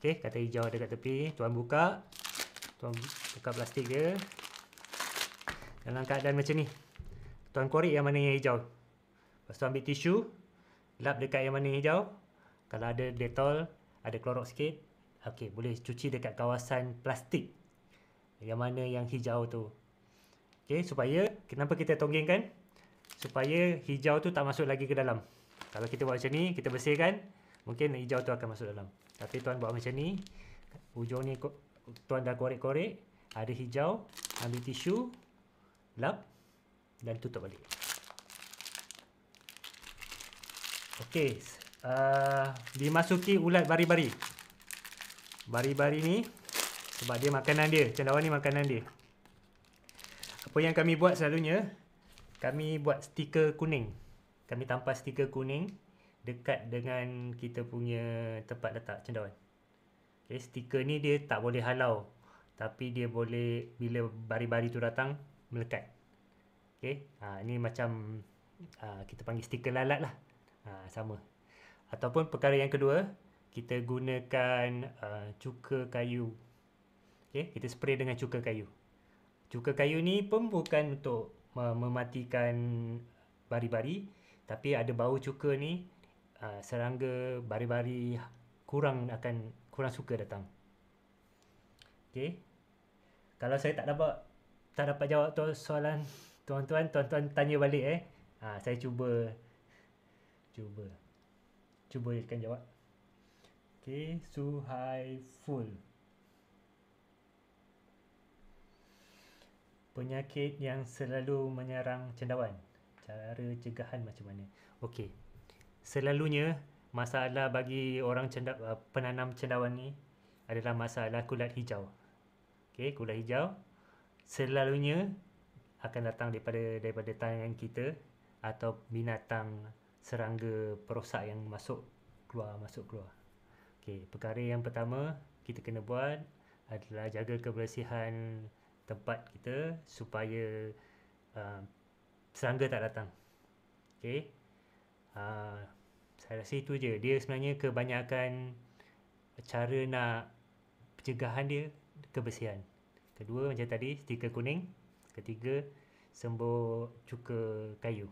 Okey, kata hijau ada kat tepi, tuan buka. Tuan buka plastik dia. Dalam keadaan macam ni. Tuan korek yang mana yang hijau? Lepas tu ambil tisu, lap dekat yang mana hijau. Kalau ada detol, ada klorok sikit. Okey, boleh cuci dekat kawasan plastik. Yang mana yang hijau tu. Okey, supaya, kenapa kita kan? Supaya hijau tu tak masuk lagi ke dalam. Kalau kita buat macam ni, kita bersihkan. Mungkin hijau tu akan masuk dalam. Tapi tuan buat macam ni. Ujung ni tuan dah korek-korek. Ada hijau. Ambil tisu. Lap. Dan tutup balik. Okey. Uh, dimasuki ulat bari-bari. Bari-bari ni. Sebab dia makanan dia. Cendawan ni makanan dia. Apa yang kami buat selalunya. Kami buat stiker kuning. Kami tampas stiker kuning. Dekat dengan kita punya tempat letak cendawan. Okay, stiker ni dia tak boleh halau. Tapi dia boleh bila bari-bari tu datang. Melekat. Okay. Ha, ni macam ha, kita panggil stiker lalat lah ha, sama ataupun perkara yang kedua kita gunakan uh, cuka kayu okay? kita spray dengan cuka kayu cuka kayu ni pun bukan untuk uh, mematikan bari-bari tapi ada bau cuka ni uh, serangga bari-bari kurang akan kurang suka datang okay? kalau saya tak dapat tak dapat jawab tu soalan tuan-tuan tuan-tuan tanya balik eh ha, saya cuba cuba lah. cuba ikan jawab suhai full. penyakit yang selalu menyerang cendawan cara cegahan macam mana okey selalunya masalah bagi orang cenda eh, penanam cendawan ni adalah masalah kulat hijau okey kulat hijau selalunya akan datang daripada daripada tangan kita atau binatang serangga perosak yang masuk keluar masuk keluar. Okey, perkara yang pertama kita kena buat adalah jaga kebersihan tempat kita supaya uh, serangga tak datang. Okey. Uh, saya rasa itu je. Dia sebenarnya kebanyakan cara nak pencegahan dia kebersihan. Kedua macam tadi stiker kuning. Ketiga sembuh cuka kayu.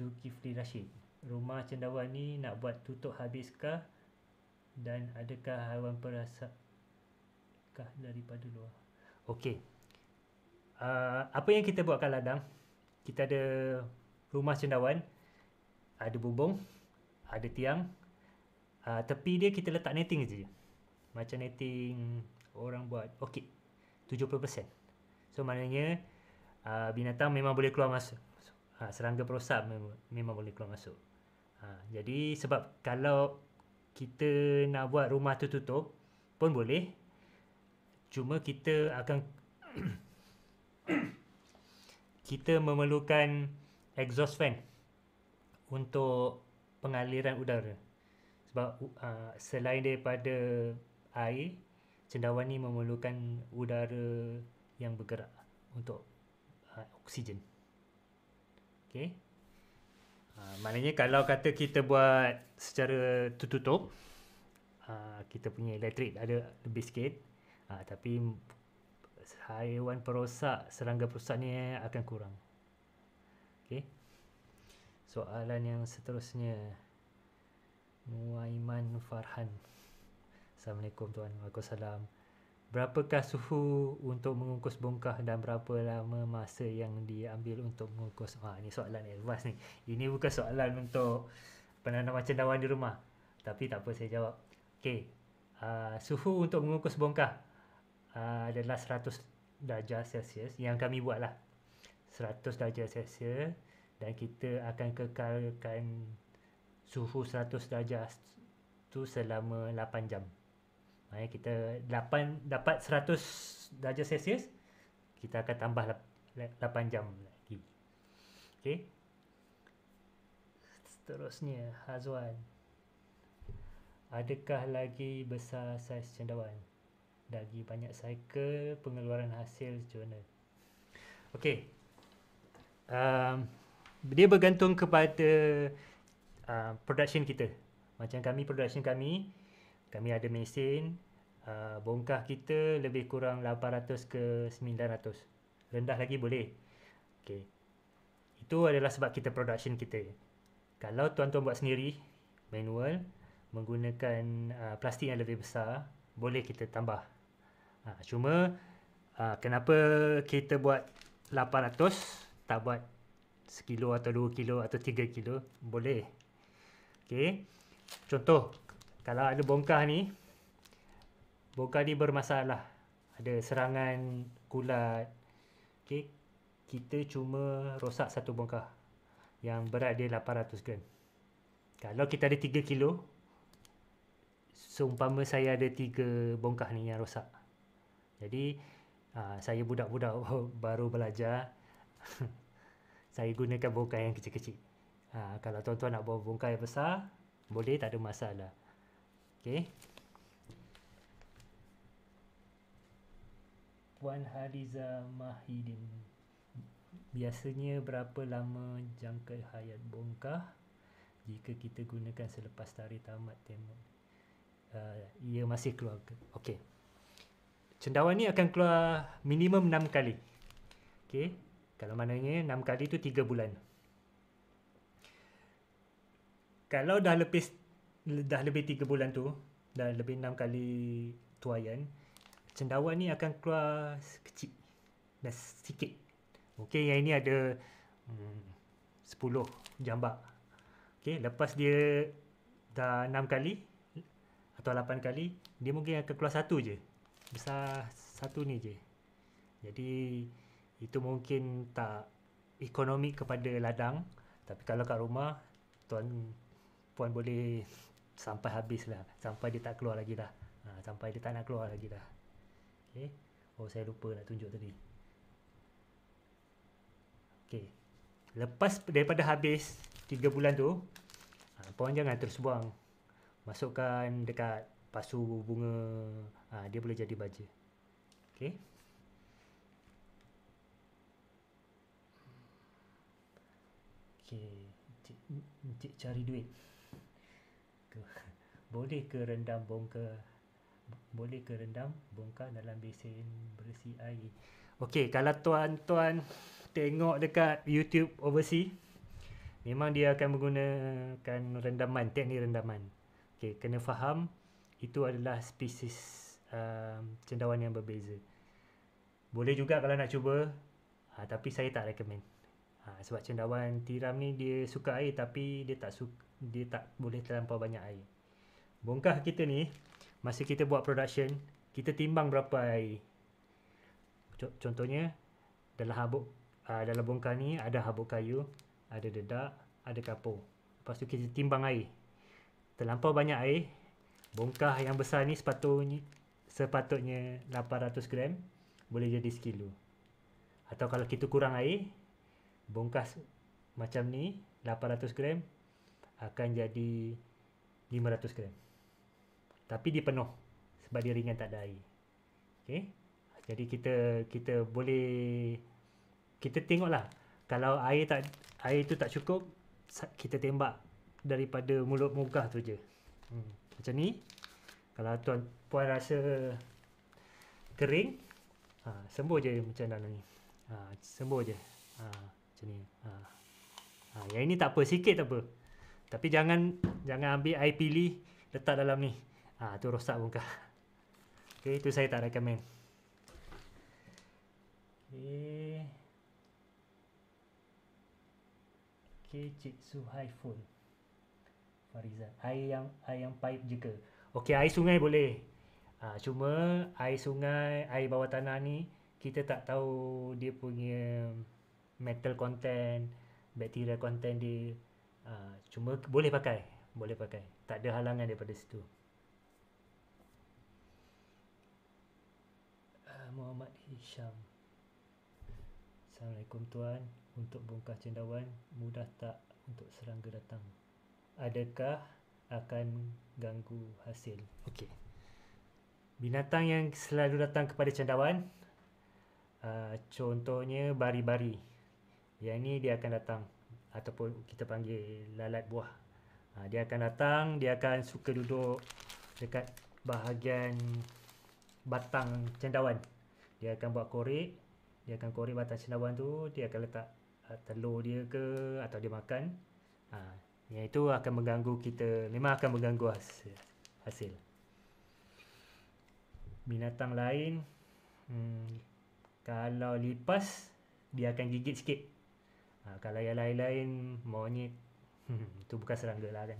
Zulkifli Rashid. Rumah cendawan ni nak buat tutup habiskah dan adakah haiwan perasap kah daripada luar? Okey. Uh, apa yang kita buat kat ladang? Kita ada rumah cendawan, ada bumbung, ada tiang. Uh, tepi dia kita letak netting je. Macam netting orang buat. Okey. 70%. So maknanya uh, binatang memang boleh keluar masuk ha, serangga perosap memang boleh keluar masuk. Ha, jadi sebab kalau kita nak buat rumah tu tutup pun boleh. Cuma kita akan kita memerlukan exhaust fan untuk pengaliran udara. Sebab uh, selain daripada air, cendawan ni memerlukan udara yang bergerak untuk uh, oksigen. Okay. Uh, ah, maknanya kalau kata kita buat secara tutup, uh, ah, kita punya elektrik ada lebih sikit. Uh, tapi haiwan perosak, serangga perosak ni eh, akan kurang. Okay. Soalan yang seterusnya. Muaiman Farhan. Assalamualaikum tuan. Waalaikumsalam. Waalaikumsalam berapakah suhu untuk mengukus bongkah dan berapa lama masa yang diambil untuk mengukus ha, ni soalan advance ni ini bukan soalan untuk penanam cendawan di rumah tapi tak apa saya jawab Okay, uh, ah, suhu untuk mengukus bongkah uh, adalah 100 darjah Celsius yang kami buatlah lah 100 darjah Celsius dan kita akan kekalkan suhu 100 darjah tu selama 8 jam Maksudnya kita 8, dapat 100 darjah Celsius, kita akan tambah 8 jam lagi. Okey. Seterusnya, Hazwan. Adakah lagi besar saiz cendawan? Lagi banyak cycle pengeluaran hasil jurnal. Okey. Um, dia bergantung kepada uh, production kita. Macam kami, production kami, kami ada mesin uh, bongkah kita lebih kurang 800 ke 900 rendah lagi boleh okay. itu adalah sebab kita production kita kalau tuan-tuan buat sendiri manual menggunakan uh, plastik yang lebih besar boleh kita tambah uh, cuma uh, kenapa kita buat 800 tak buat sekilo atau dua kilo atau tiga kilo boleh okay. contoh kalau ada bongkah ni bongkah ni bermasalah ada serangan kulat okey kita cuma rosak satu bongkah yang berat dia 800 gram kalau kita ada 3 kilo seumpama saya ada 3 bongkah ni yang rosak jadi ah, saya budak-budak baru belajar saya gunakan bongkah yang kecil-kecil ah, kalau tuan-tuan nak bawa bongkah yang besar boleh tak ada masalah Okay. Puan Hariza Mahidin Biasanya berapa lama jangka hayat bongkah Jika kita gunakan selepas tarikh tamat tembok uh, Ia masih keluar Okey Cendawan ni akan keluar minimum enam kali Okey Kalau maknanya enam kali tu tiga bulan Kalau dah lepas dah lebih 3 bulan tu dan lebih 6 kali tuayan cendawan ni akan keluar kecil dan sikit ok yang ini ada hmm, 10 jambak ok lepas dia dah 6 kali atau 8 kali dia mungkin akan keluar satu je besar satu ni je jadi itu mungkin tak ekonomi kepada ladang tapi kalau kat rumah tuan puan boleh sampai habis lah sampai dia tak keluar lagi dah ha, sampai dia tak nak keluar lagi dah okay. oh saya lupa nak tunjuk tadi Okey, lepas daripada habis 3 bulan tu ha, puan jangan terus buang masukkan dekat pasu bunga ha, dia boleh jadi baja Okey, okey, cari duit boleh ke rendam bongkar boleh ke rendam bongkar dalam besin bersih air okey kalau tuan-tuan tengok dekat YouTube overseas memang dia akan menggunakan rendaman teknik rendaman okey kena faham itu adalah spesies uh, cendawan yang berbeza boleh juga kalau nak cuba ha, tapi saya tak recommend ha, sebab cendawan tiram ni dia suka air tapi dia tak suka, dia tak boleh terlampau banyak air bongkah kita ni masa kita buat production kita timbang berapa air contohnya dalam habuk uh, dalam bongkah ni ada habuk kayu ada dedak ada kapur lepas tu kita timbang air terlampau banyak air bongkah yang besar ni sepatutnya sepatutnya 800 gram boleh jadi sekilo atau kalau kita kurang air bongkas macam ni 800 gram akan jadi 500 gram tapi dia penuh sebab dia ringan tak ada air. Okay. Jadi kita kita boleh kita tengoklah kalau air tak air tu tak cukup kita tembak daripada mulut mugah tu je. Hmm. Macam ni. Kalau tuan puan rasa kering, ha, sembuh je macam dalam ni. Ha, sembuh je. Ha, macam ni. Ha. ha. yang ini tak apa, sikit tak apa. Tapi jangan jangan ambil air pilih letak dalam ni ha, tu rosak bongkar ok tu saya tak recommend ok ok cik su high phone Fariza air yang air yang pipe juga ok air sungai boleh ha, cuma air sungai air bawah tanah ni kita tak tahu dia punya metal content bakteria content dia ha, cuma boleh pakai boleh pakai tak ada halangan daripada situ Shah Muhammad Hisham Assalamualaikum tuan Untuk bongkah cendawan Mudah tak untuk serangga datang Adakah akan ganggu hasil Okey Binatang yang selalu datang kepada cendawan uh, Contohnya bari-bari Yang ni dia akan datang Ataupun kita panggil lalat buah uh, Dia akan datang Dia akan suka duduk Dekat bahagian batang cendawan dia akan buat korek dia akan korek batang cendawan tu dia akan letak uh, telur dia ke atau dia makan ha, yang itu akan mengganggu kita memang akan mengganggu hasil, hasil. binatang lain hmm, kalau lipas dia akan gigit sikit ha, kalau yang lain-lain monyet tu bukan serangga lah kan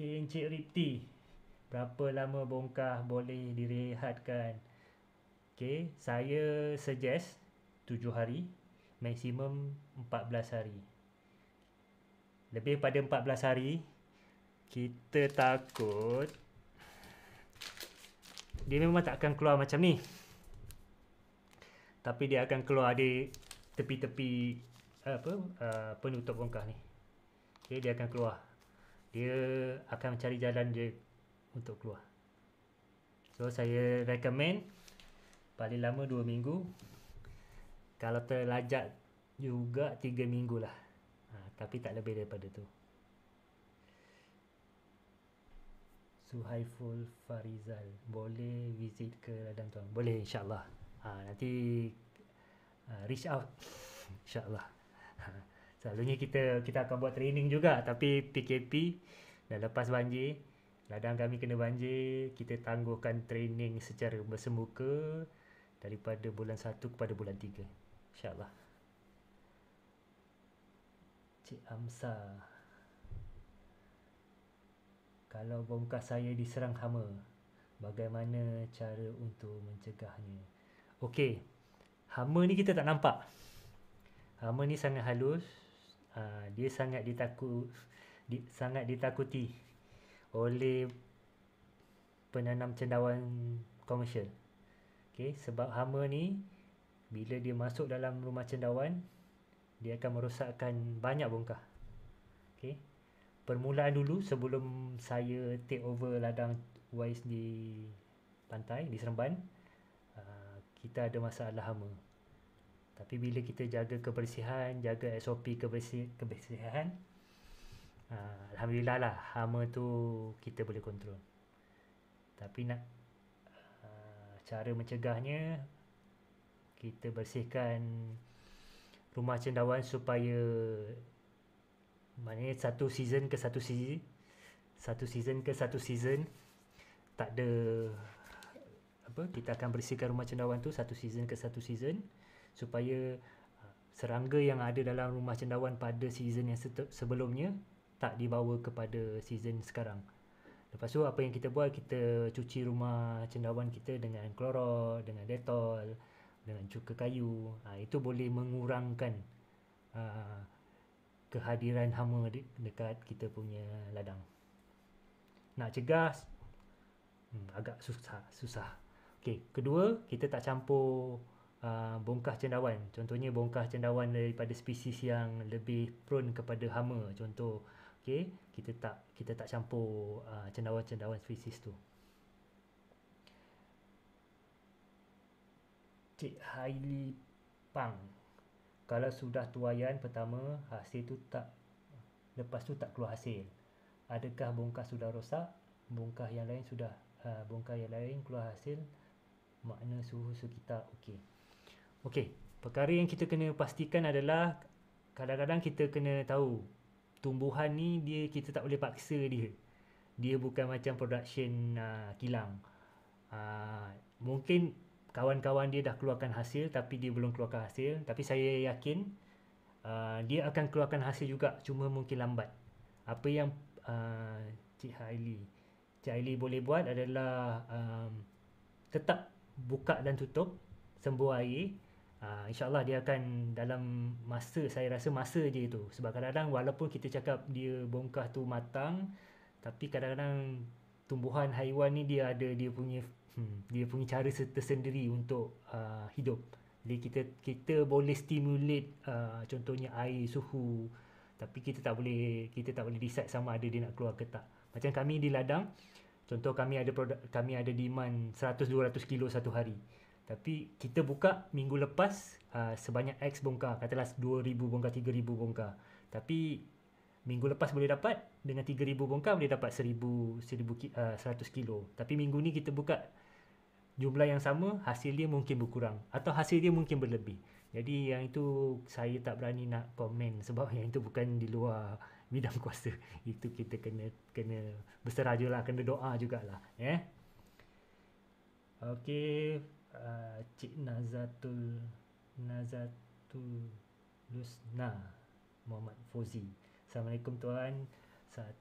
Kencik Ripti berapa lama bongkah boleh direhatkan ok saya suggest 7 hari maksimum 14 hari lebih pada 14 hari kita takut dia memang tak akan keluar macam ni tapi dia akan keluar di tepi-tepi apa ah, penutup bongkah ni okay, dia akan keluar dia akan cari jalan je untuk keluar. So saya recommend paling lama 2 minggu. Kalau terlajak juga 3 minggu lah. Ha, tapi tak lebih daripada tu. Suhaiful Farizal boleh visit ke ladang tuan? Boleh insyaAllah. Ha, nanti ha, reach out insyaAllah. Ha, selalunya kita kita akan buat training juga tapi PKP dah lepas banjir Ladang kami kena banjir, kita tangguhkan training secara bersemuka daripada bulan 1 kepada bulan 3. Allah. Cik Amsa. Kalau bongkar saya diserang hama, bagaimana cara untuk mencegahnya? Okey, hama ni kita tak nampak. Hama ni sangat halus. Uh, dia sangat ditakut, di, Sangat ditakuti oleh penanam cendawan komersial. Okay, sebab hama ni bila dia masuk dalam rumah cendawan dia akan merosakkan banyak bongkah. Okay. Permulaan dulu sebelum saya take over ladang wise di pantai, di Seremban uh, kita ada masalah hama. Tapi bila kita jaga kebersihan, jaga SOP kebersihan uh, Alhamdulillah lah Hama tu kita boleh kontrol Tapi nak uh, Cara mencegahnya Kita bersihkan Rumah cendawan supaya Maknanya satu season ke satu season Satu season ke satu season Tak ada apa, kita akan bersihkan rumah cendawan tu satu season ke satu season supaya ha, serangga yang ada dalam rumah cendawan pada season yang sebelumnya tak dibawa kepada season sekarang. Lepas tu apa yang kita buat kita cuci rumah cendawan kita dengan klorol, dengan detol, dengan cuka kayu. Ha, itu boleh mengurangkan ha, kehadiran hama de- dekat kita punya ladang. Nak cegah hmm, agak susah, susah. Okey, kedua, kita tak campur Uh, bongkah cendawan contohnya bongkah cendawan daripada spesies yang lebih prone kepada hama contoh okay, kita tak kita tak campur uh, cendawan-cendawan spesies tu. Cik Haili Pang kalau sudah tuayan pertama hasil tu tak lepas tu tak keluar hasil adakah bongkah sudah rosak bongkah yang lain sudah uh, bongkah yang lain keluar hasil makna suhu sekitar okey okey perkara yang kita kena pastikan adalah kadang-kadang kita kena tahu tumbuhan ni dia kita tak boleh paksa dia. Dia bukan macam production uh, kilang. Uh, mungkin kawan-kawan dia dah keluarkan hasil tapi dia belum keluarkan hasil. Tapi saya yakin uh, dia akan keluarkan hasil juga cuma mungkin lambat. Apa yang uh, Cik Haili Cik Haili boleh buat adalah um, tetap buka dan tutup sembuh air uh, InsyaAllah dia akan dalam masa Saya rasa masa je itu Sebab kadang-kadang walaupun kita cakap Dia bongkah tu matang Tapi kadang-kadang tumbuhan haiwan ni Dia ada dia punya hmm, Dia punya cara tersendiri untuk uh, hidup Jadi kita, kita boleh stimulate uh, Contohnya air, suhu tapi kita tak boleh kita tak boleh decide sama ada dia nak keluar ke tak. Macam kami di ladang, contoh kami ada produk, kami ada demand 100 200 kilo satu hari. Tapi kita buka minggu lepas uh, sebanyak X bongkar. Katalah 2,000 bongkar, 3,000 bongkar. Tapi minggu lepas boleh dapat dengan 3,000 bongkar boleh dapat 1,000, 1,100 ah, kilo. Tapi minggu ni kita buka jumlah yang sama, hasil dia mungkin berkurang. Atau hasil dia mungkin berlebih. Jadi yang itu saya tak berani nak komen sebab yang itu bukan di luar bidang kuasa. Itu kita kena kena berserah je lah, kena doa jugalah. Eh? Okay. Ah, Cik Nazatul Nazatul Lusna Muhammad Fozi. Assalamualaikum tuan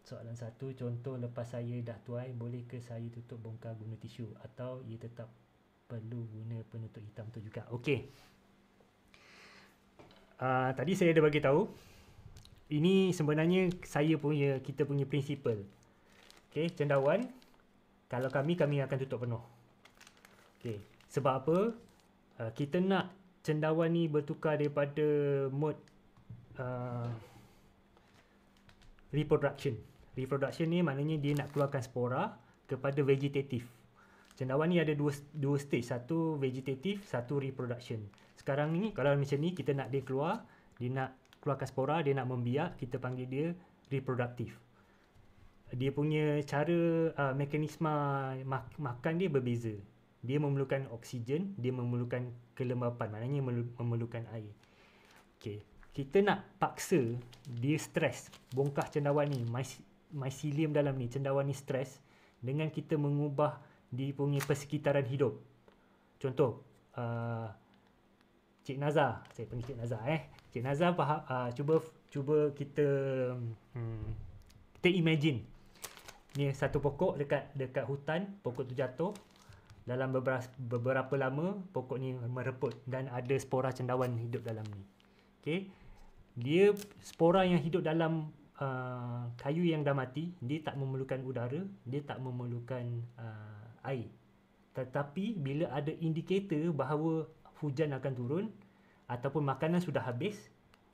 Soalan satu Contoh lepas saya dah tuai Boleh ke saya tutup bongkar guna tisu Atau ia tetap perlu guna penutup hitam tu juga Okey uh, Tadi saya ada bagi tahu Ini sebenarnya saya punya Kita punya prinsipal Okey cendawan Kalau kami kami akan tutup penuh Okey sebab apa? Uh, kita nak cendawan ni bertukar daripada mode uh, reproduction. Reproduction ni maknanya dia nak keluarkan spora kepada vegetatif. Cendawan ni ada dua dua stage, satu vegetatif, satu reproduction. Sekarang ni kalau macam ni kita nak dia keluar, dia nak keluarkan spora, dia nak membiak, kita panggil dia reproduktif. Dia punya cara uh, ah, mekanisme mak- makan dia berbeza dia memerlukan oksigen, dia memerlukan kelembapan, maknanya memerlukan air. Okey, kita nak paksa dia stres, bongkah cendawan ni, mycelium dalam ni, cendawan ni stres dengan kita mengubah dia punya persekitaran hidup. Contoh, uh, Cik Nazar, saya panggil Cik Nazar eh. Cik Nazar uh, cuba cuba kita hmm, kita imagine ni satu pokok dekat dekat hutan, pokok tu jatuh, dalam beberapa, beberapa lama pokok ni mereput dan ada spora cendawan hidup dalam ni. Okey. Dia spora yang hidup dalam uh, kayu yang dah mati, dia tak memerlukan udara, dia tak memerlukan uh, air. Tetapi bila ada indikator bahawa hujan akan turun ataupun makanan sudah habis,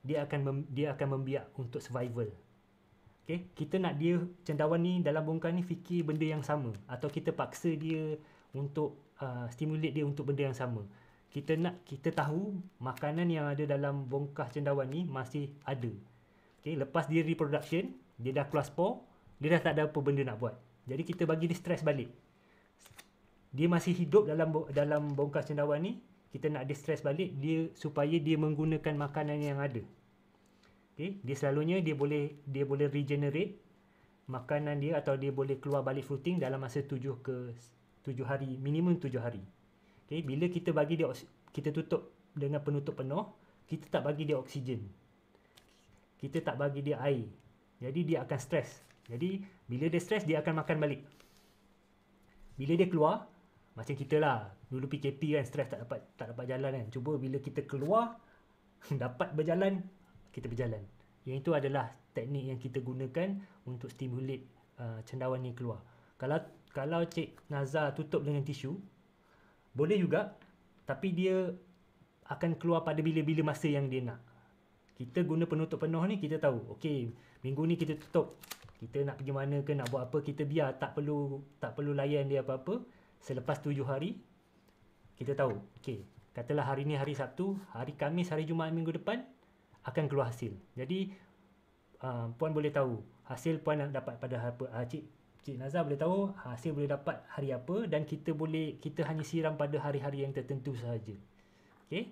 dia akan mem, dia akan membiak untuk survival. Okay, kita nak dia cendawan ni dalam bongkar ni fikir benda yang sama atau kita paksa dia untuk uh, stimulate dia untuk benda yang sama. Kita nak kita tahu makanan yang ada dalam bongkah cendawan ni masih ada. Okey, lepas dia reproduction, dia dah keluar spor, dia dah tak ada apa benda nak buat. Jadi kita bagi dia stress balik. Dia masih hidup dalam dalam bongkah cendawan ni, kita nak dia stress balik dia supaya dia menggunakan makanan yang ada. Okey, dia selalunya dia boleh dia boleh regenerate makanan dia atau dia boleh keluar balik fruiting dalam masa 7 ke Tujuh hari minimum tujuh hari okey bila kita bagi dia kita tutup dengan penutup penuh kita tak bagi dia oksigen kita tak bagi dia air jadi dia akan stres jadi bila dia stres dia akan makan balik bila dia keluar macam kita lah dulu PKP kan stres tak dapat tak dapat jalan kan cuba bila kita keluar dapat berjalan kita berjalan yang itu adalah teknik yang kita gunakan untuk stimulate uh, cendawan ni keluar kalau kalau Cik Nazar tutup dengan tisu, boleh juga tapi dia akan keluar pada bila-bila masa yang dia nak. Kita guna penutup penuh ni kita tahu. Okey, minggu ni kita tutup. Kita nak pergi mana ke, nak buat apa, kita biar tak perlu tak perlu layan dia apa-apa. Selepas tujuh hari kita tahu. Okey, katalah hari ni hari Sabtu, hari Kamis hari Jumaat minggu depan akan keluar hasil. Jadi uh, puan boleh tahu hasil puan nak dapat pada apa ha-, uh, cik Cik Nazar boleh tahu hasil boleh dapat hari apa dan kita boleh kita hanya siram pada hari-hari yang tertentu sahaja. Okey?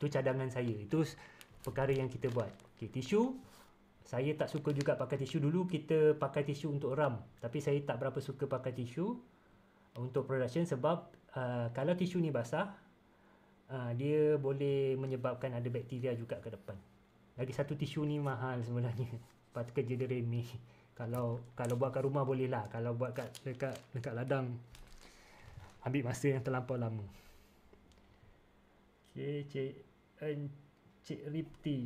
Itu cadangan saya. Itu perkara yang kita buat. Okey, tisu saya tak suka juga pakai tisu dulu kita pakai tisu untuk ram tapi saya tak berapa suka pakai tisu untuk production sebab uh, kalau tisu ni basah uh, dia boleh menyebabkan ada bakteria juga ke depan. Lagi satu tisu ni mahal sebenarnya. Pat kerja dia remeh kalau kalau buat kat rumah boleh lah kalau buat kat dekat dekat ladang ambil masa yang terlampau lama okey cik Encik eh, Ripti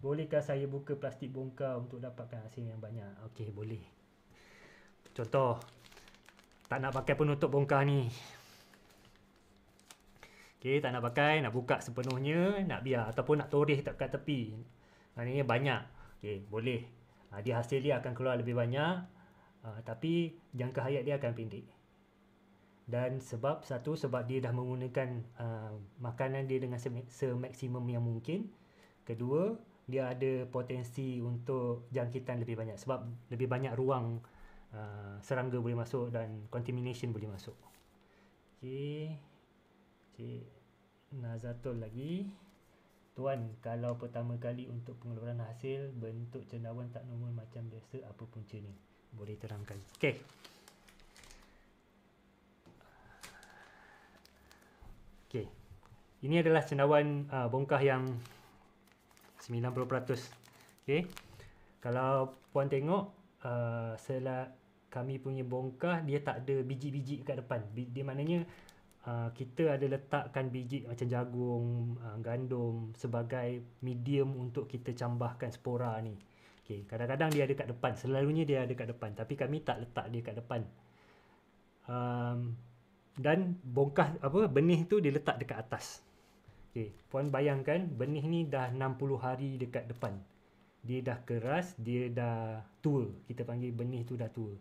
Bolehkah saya buka plastik bongkar untuk dapatkan hasil yang banyak? Okey, boleh. Contoh, tak nak pakai penutup bongkar ni. Okay, tak nak pakai, nak buka sepenuhnya, nak biar ataupun nak toreh dekat tepi. Maknanya banyak. Okey, boleh ha, dia hasil dia akan keluar lebih banyak ha, tapi jangka hayat dia akan pendek dan sebab satu sebab dia dah menggunakan ha, makanan dia dengan semaksimum yang mungkin kedua dia ada potensi untuk jangkitan lebih banyak sebab lebih banyak ruang ha, serangga boleh masuk dan contamination boleh masuk okey okey Nazatul lagi Tuan, kalau pertama kali untuk pengeluaran hasil, bentuk cendawan tak normal macam biasa, apa punca ni? Boleh terangkan. Okey. Okey. Ini adalah cendawan uh, bongkah yang 90%. Okey. Kalau puan tengok, uh, ah, selat kami punya bongkah, dia tak ada biji-biji kat depan. Di mananya? uh, kita ada letakkan biji macam jagung, uh, gandum sebagai medium untuk kita cambahkan spora ni. Okay, kadang-kadang dia ada kat depan. Selalunya dia ada kat depan. Tapi kami tak letak dia kat depan. Um, dan bongkah apa benih tu diletak dekat atas. Okay, puan bayangkan benih ni dah 60 hari dekat depan. Dia dah keras, dia dah tua. Kita panggil benih tu dah tua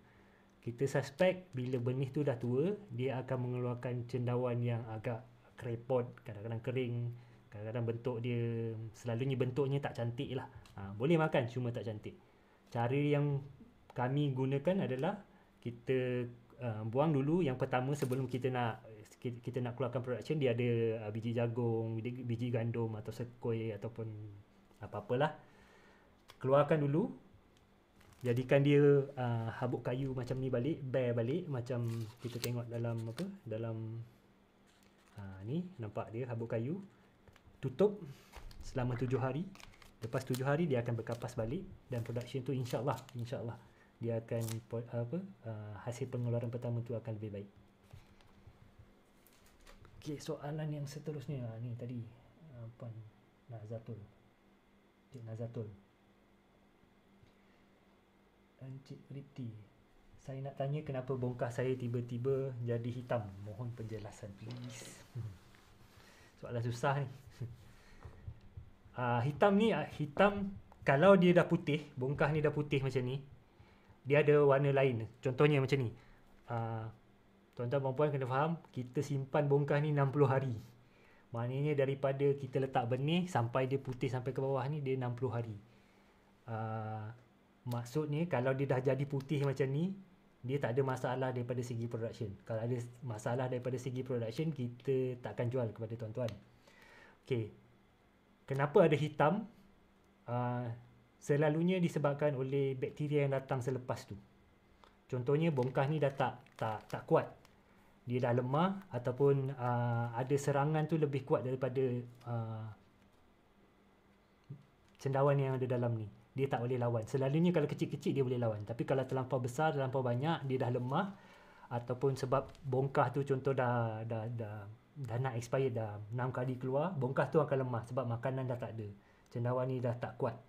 kita suspek bila benih tu dah tua dia akan mengeluarkan cendawan yang agak krepot kadang-kadang kering kadang-kadang bentuk dia selalunya bentuknya tak cantik lah ha, boleh makan cuma tak cantik cara yang kami gunakan adalah kita uh, buang dulu yang pertama sebelum kita nak kita nak keluarkan production dia ada uh, biji jagung biji gandum atau sekoi ataupun apa-apalah keluarkan dulu jadikan dia uh, habuk kayu macam ni balik bear balik macam kita tengok dalam apa dalam uh, ni nampak dia habuk kayu tutup selama tujuh hari lepas tujuh hari dia akan berkapas balik dan production tu insyaallah insyaallah dia akan apa uh, hasil pengeluaran pertama tu akan lebih baik okey soalan yang seterusnya ni tadi apa? puan Nazatul Cik Nazatul Encik Ripti Saya nak tanya kenapa bongkah saya tiba-tiba jadi hitam Mohon penjelasan please Soalan susah ni uh, Hitam ni uh, hitam Kalau dia dah putih Bongkah ni dah putih macam ni Dia ada warna lain Contohnya macam ni uh, Tuan-tuan perempuan kena faham Kita simpan bongkah ni 60 hari Maknanya daripada kita letak benih Sampai dia putih sampai ke bawah ni Dia 60 hari uh, Maksudnya kalau dia dah jadi putih macam ni Dia tak ada masalah daripada segi production Kalau ada masalah daripada segi production Kita takkan jual kepada tuan-tuan Okay Kenapa ada hitam uh, Selalunya disebabkan oleh bakteria yang datang selepas tu Contohnya bongkah ni dah tak, tak, tak kuat Dia dah lemah Ataupun uh, ada serangan tu lebih kuat daripada uh, Cendawan yang ada dalam ni dia tak boleh lawan. Selalunya kalau kecil-kecil dia boleh lawan. Tapi kalau terlampau besar, terlampau banyak, dia dah lemah ataupun sebab bongkah tu contoh dah dah dah dah nak expired dah enam kali keluar, bongkah tu akan lemah sebab makanan dah tak ada. Cendawan ni dah tak kuat.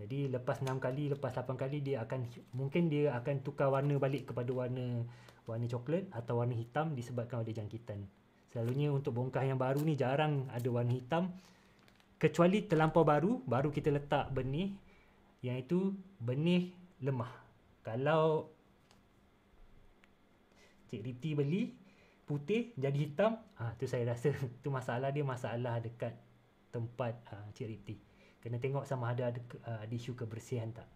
Jadi lepas enam kali, lepas 8 kali dia akan mungkin dia akan tukar warna balik kepada warna warna coklat atau warna hitam disebabkan oleh jangkitan. Selalunya untuk bongkah yang baru ni jarang ada warna hitam kecuali terlampau baru, baru kita letak benih yang itu benih lemah. Kalau Cik Riti beli putih jadi hitam, ah ha, tu saya rasa tu masalah dia masalah dekat tempat ha, Cik Riti. Kena tengok sama ada ada, ada ah, isu kebersihan tak.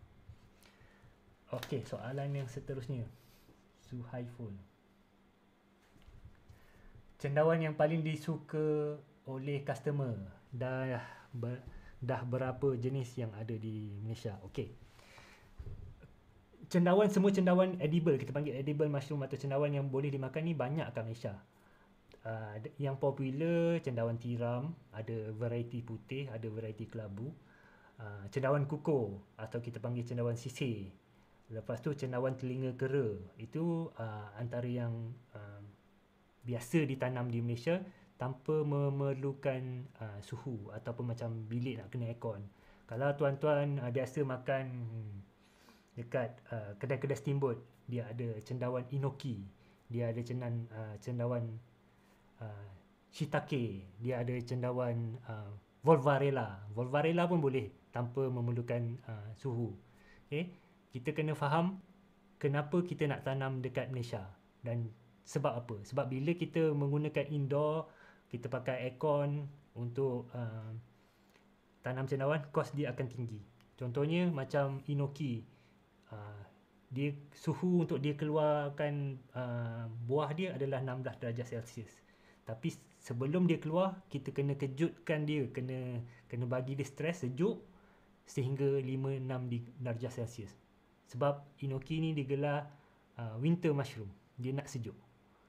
Okey, soalan yang seterusnya. Suhaiful. Cendawan yang paling disuka oleh customer dah ber, dah berapa jenis yang ada di Malaysia. Okey. Cendawan semua cendawan edible kita panggil edible mushroom atau cendawan yang boleh dimakan ni banyak kat Malaysia. Uh, yang popular cendawan tiram, ada variety putih, ada variety kelabu. Uh, cendawan kuko atau kita panggil cendawan sisi, Lepas tu cendawan telinga kera. Itu uh, antara yang uh, biasa ditanam di Malaysia tanpa memerlukan uh, suhu ataupun macam bilik nak kena aircon. Kalau tuan-tuan uh, biasa makan dekat uh, kedai-kedai steamboat, dia ada cendawan inoki, dia ada cendan, uh, cendawan uh, shiitake, dia ada cendawan uh, volvarela. Volvarela pun boleh tanpa memerlukan uh, suhu. Okay? Kita kena faham kenapa kita nak tanam dekat Malaysia dan sebab apa. Sebab bila kita menggunakan indoor kita pakai aircon untuk uh, tanam cendawan kos dia akan tinggi contohnya macam inoki uh, dia suhu untuk dia keluarkan uh, buah dia adalah 16 darjah celsius tapi sebelum dia keluar kita kena kejutkan dia kena kena bagi dia stres sejuk sehingga 5 6 darjah celsius sebab inoki ni digelar uh, winter mushroom dia nak sejuk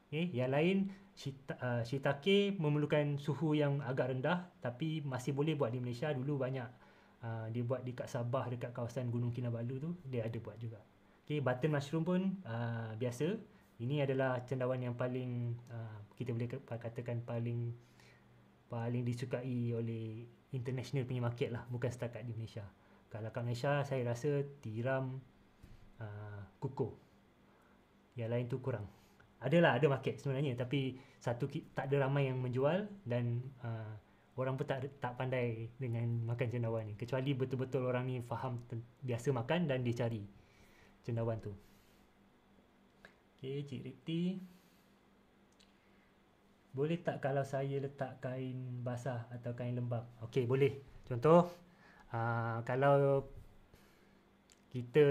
okay. Eh, yang lain Uh, shiitake memerlukan suhu yang agak rendah tapi masih boleh buat di Malaysia dulu banyak uh, dia buat dekat Sabah dekat kawasan Gunung Kinabalu tu dia ada buat juga okay, button mushroom pun uh, biasa ini adalah cendawan yang paling uh, kita boleh katakan paling paling disukai oleh international punya market lah bukan setakat di Malaysia kalau kat Malaysia saya rasa tiram uh, kuku yang lain tu kurang adalah ada market sebenarnya tapi satu tak ada ramai yang menjual dan uh, orang pun tak tak pandai dengan makan cendawan ni kecuali betul-betul orang ni faham biasa makan dan dia cari cendawan tu Okay, Cik Ripti Boleh tak kalau saya letak kain basah atau kain lembap? Okay, boleh Contoh uh, Kalau kita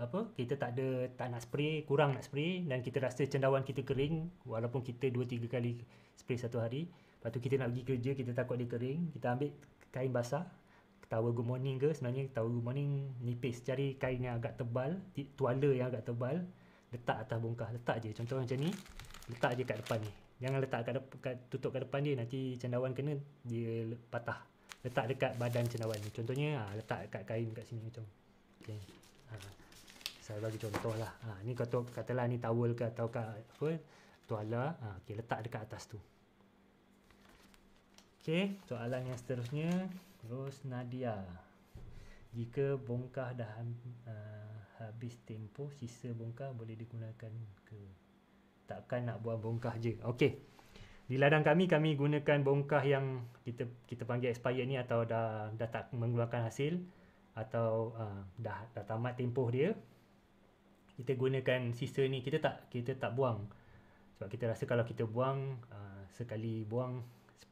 apa kita tak ada tak nak spray kurang nak spray dan kita rasa cendawan kita kering walaupun kita 2 3 kali spray satu hari lepas tu kita nak pergi kerja kita takut dia kering kita ambil kain basah tahu good morning ke sebenarnya tahu good morning nipis cari kain yang agak tebal tuala yang agak tebal letak atas bongkah letak je contoh macam ni letak je kat depan ni jangan letak kat, dep- kat tutup kat depan dia nanti cendawan kena dia patah letak dekat badan cendawan ni contohnya ha, letak kat kain kat sini macam Okay. Ha. saya bagi contoh lah ha, ni kata, katalah ni towel ke atau ke apa tuala ha, okay, letak dekat atas tu ok soalan yang seterusnya Ros Nadia jika bongkah dah uh, habis tempoh sisa bongkah boleh digunakan ke takkan nak buang bongkah je ok di ladang kami kami gunakan bongkah yang kita kita panggil expired ni atau dah, dah tak mengeluarkan hasil atau uh, dah dah tamat tempoh dia kita gunakan sisa ni kita tak kita tak buang sebab kita rasa kalau kita buang uh, sekali buang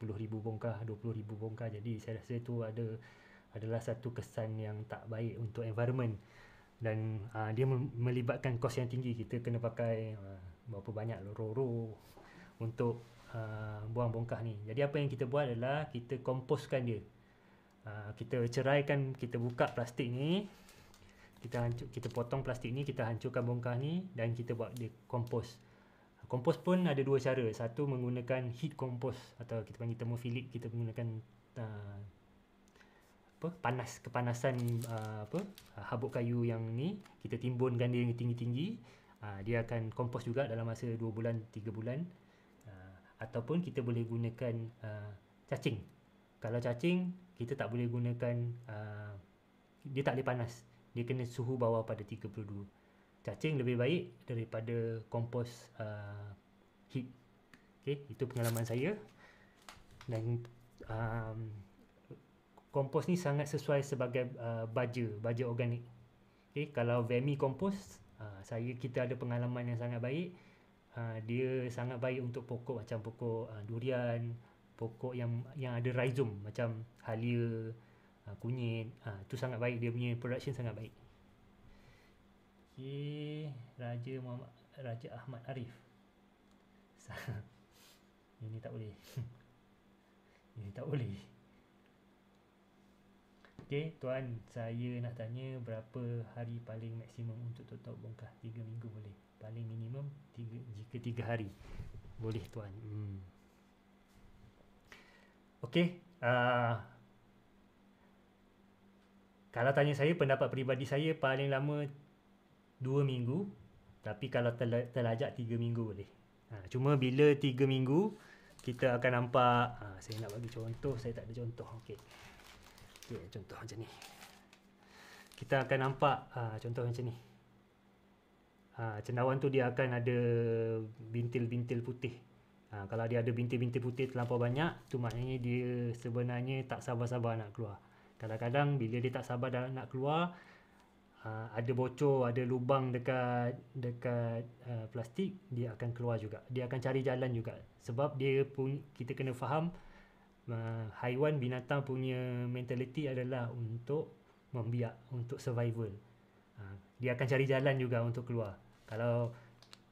10000 bongkah 20000 bongkah jadi saya rasa itu ada adalah satu kesan yang tak baik untuk environment dan uh, dia melibatkan kos yang tinggi kita kena pakai uh, berapa banyak roro untuk uh, buang bongkah ni jadi apa yang kita buat adalah kita komposkan dia Ah, kita ceraikan kita buka plastik ni kita hancur kita potong plastik ni kita hancurkan bongkah ni dan kita buat dia kompos kompos pun ada dua cara satu menggunakan heat compost atau kita panggil termofilik kita menggunakan uh, apa panas kepanasan uh, apa habuk kayu yang ni kita timbunkan dia tinggi-tinggi uh, dia akan kompos juga dalam masa 2 bulan 3 bulan uh, ataupun kita boleh gunakan uh, cacing kalau cacing kita tak boleh gunakan uh, dia tak boleh panas dia kena suhu bawah pada 32 cacing lebih baik daripada kompos uh, heat okay, itu pengalaman saya dan um, kompos ni sangat sesuai sebagai uh, baja baja organik okay, kalau vermi kompos uh, saya kita ada pengalaman yang sangat baik uh, dia sangat baik untuk pokok macam pokok uh, durian pokok yang yang ada rhizome macam halia uh, kunyit ah uh, tu sangat baik dia punya production sangat baik okey raja Muhammad raja Ahmad Arif ini tak boleh ini tak boleh Okey, tuan, saya nak tanya berapa hari paling maksimum untuk tutup bongkah? 3 minggu boleh. Paling minimum 3 jika 3 hari. Boleh tuan. Hmm. Okey. Uh, kalau tanya saya, pendapat peribadi saya paling lama 2 minggu. Tapi kalau terlajak 3 minggu boleh. Ha, cuma bila 3 minggu, kita akan nampak... Ha, saya nak bagi contoh, saya tak ada contoh. Okey. Okay, contoh macam ni. Kita akan nampak ha, contoh macam ni. Ha, cendawan tu dia akan ada bintil-bintil putih. Ha, kalau dia ada bintik-bintik putih terlampau banyak, tu maknanya dia sebenarnya tak sabar-sabar nak keluar. Kadang-kadang bila dia tak sabar dah nak keluar, ha, ada bocor, ada lubang dekat dekat uh, plastik, dia akan keluar juga. Dia akan cari jalan juga. Sebab dia pun kita kena faham uh, haiwan binatang punya mentaliti adalah untuk membiak, untuk survival. Ha, dia akan cari jalan juga untuk keluar. Kalau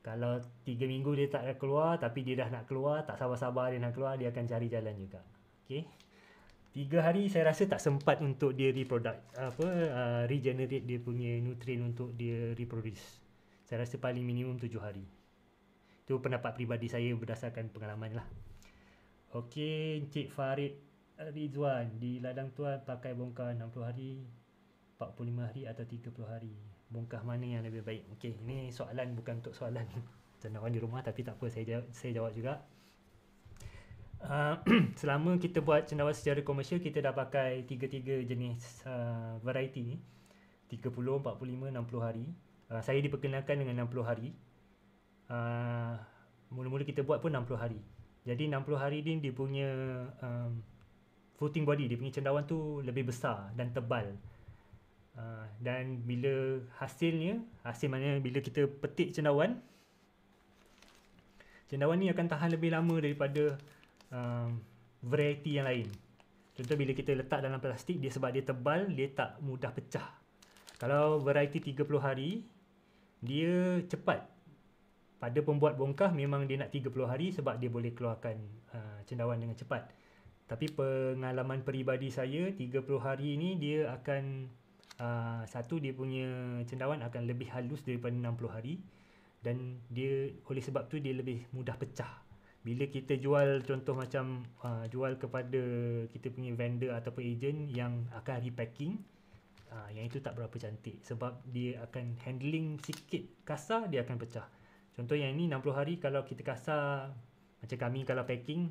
kalau tiga minggu dia tak nak keluar tapi dia dah nak keluar tak sabar-sabar dia nak keluar dia akan cari jalan juga okey tiga hari saya rasa tak sempat untuk dia reproduct apa uh, regenerate dia punya nutrien untuk dia reproduce saya rasa paling minimum tujuh hari itu pendapat peribadi saya berdasarkan pengalaman lah okey Encik Farid Ridwan di ladang tuan pakai bongkar 60 hari 45 hari atau 30 hari mungkah mana yang lebih baik okey ini soalan bukan untuk soalan jenawan di rumah tapi tak apa saya jawab, saya jawab juga Uh, selama kita buat cendawan secara komersial kita dah pakai tiga-tiga jenis uh, variety ni 30, 45, 60 hari uh, saya diperkenalkan dengan 60 hari uh, mula-mula kita buat pun 60 hari jadi 60 hari ni dia punya um, floating body, dia punya cendawan tu lebih besar dan tebal Ah, dan bila hasilnya, hasil mana bila kita petik cendawan cendawan ni akan tahan lebih lama daripada uh, variety yang lain contoh bila kita letak dalam plastik, dia sebab dia tebal, dia tak mudah pecah kalau variety 30 hari, dia cepat pada pembuat bongkah memang dia nak 30 hari sebab dia boleh keluarkan uh, cendawan dengan cepat tapi pengalaman peribadi saya 30 hari ni dia akan uh, satu dia punya cendawan akan lebih halus daripada 60 hari dan dia oleh sebab tu dia lebih mudah pecah bila kita jual contoh macam uh, jual kepada kita punya vendor ataupun agent yang akan repacking uh, yang itu tak berapa cantik sebab dia akan handling sikit kasar dia akan pecah contoh yang ini 60 hari kalau kita kasar macam kami kalau packing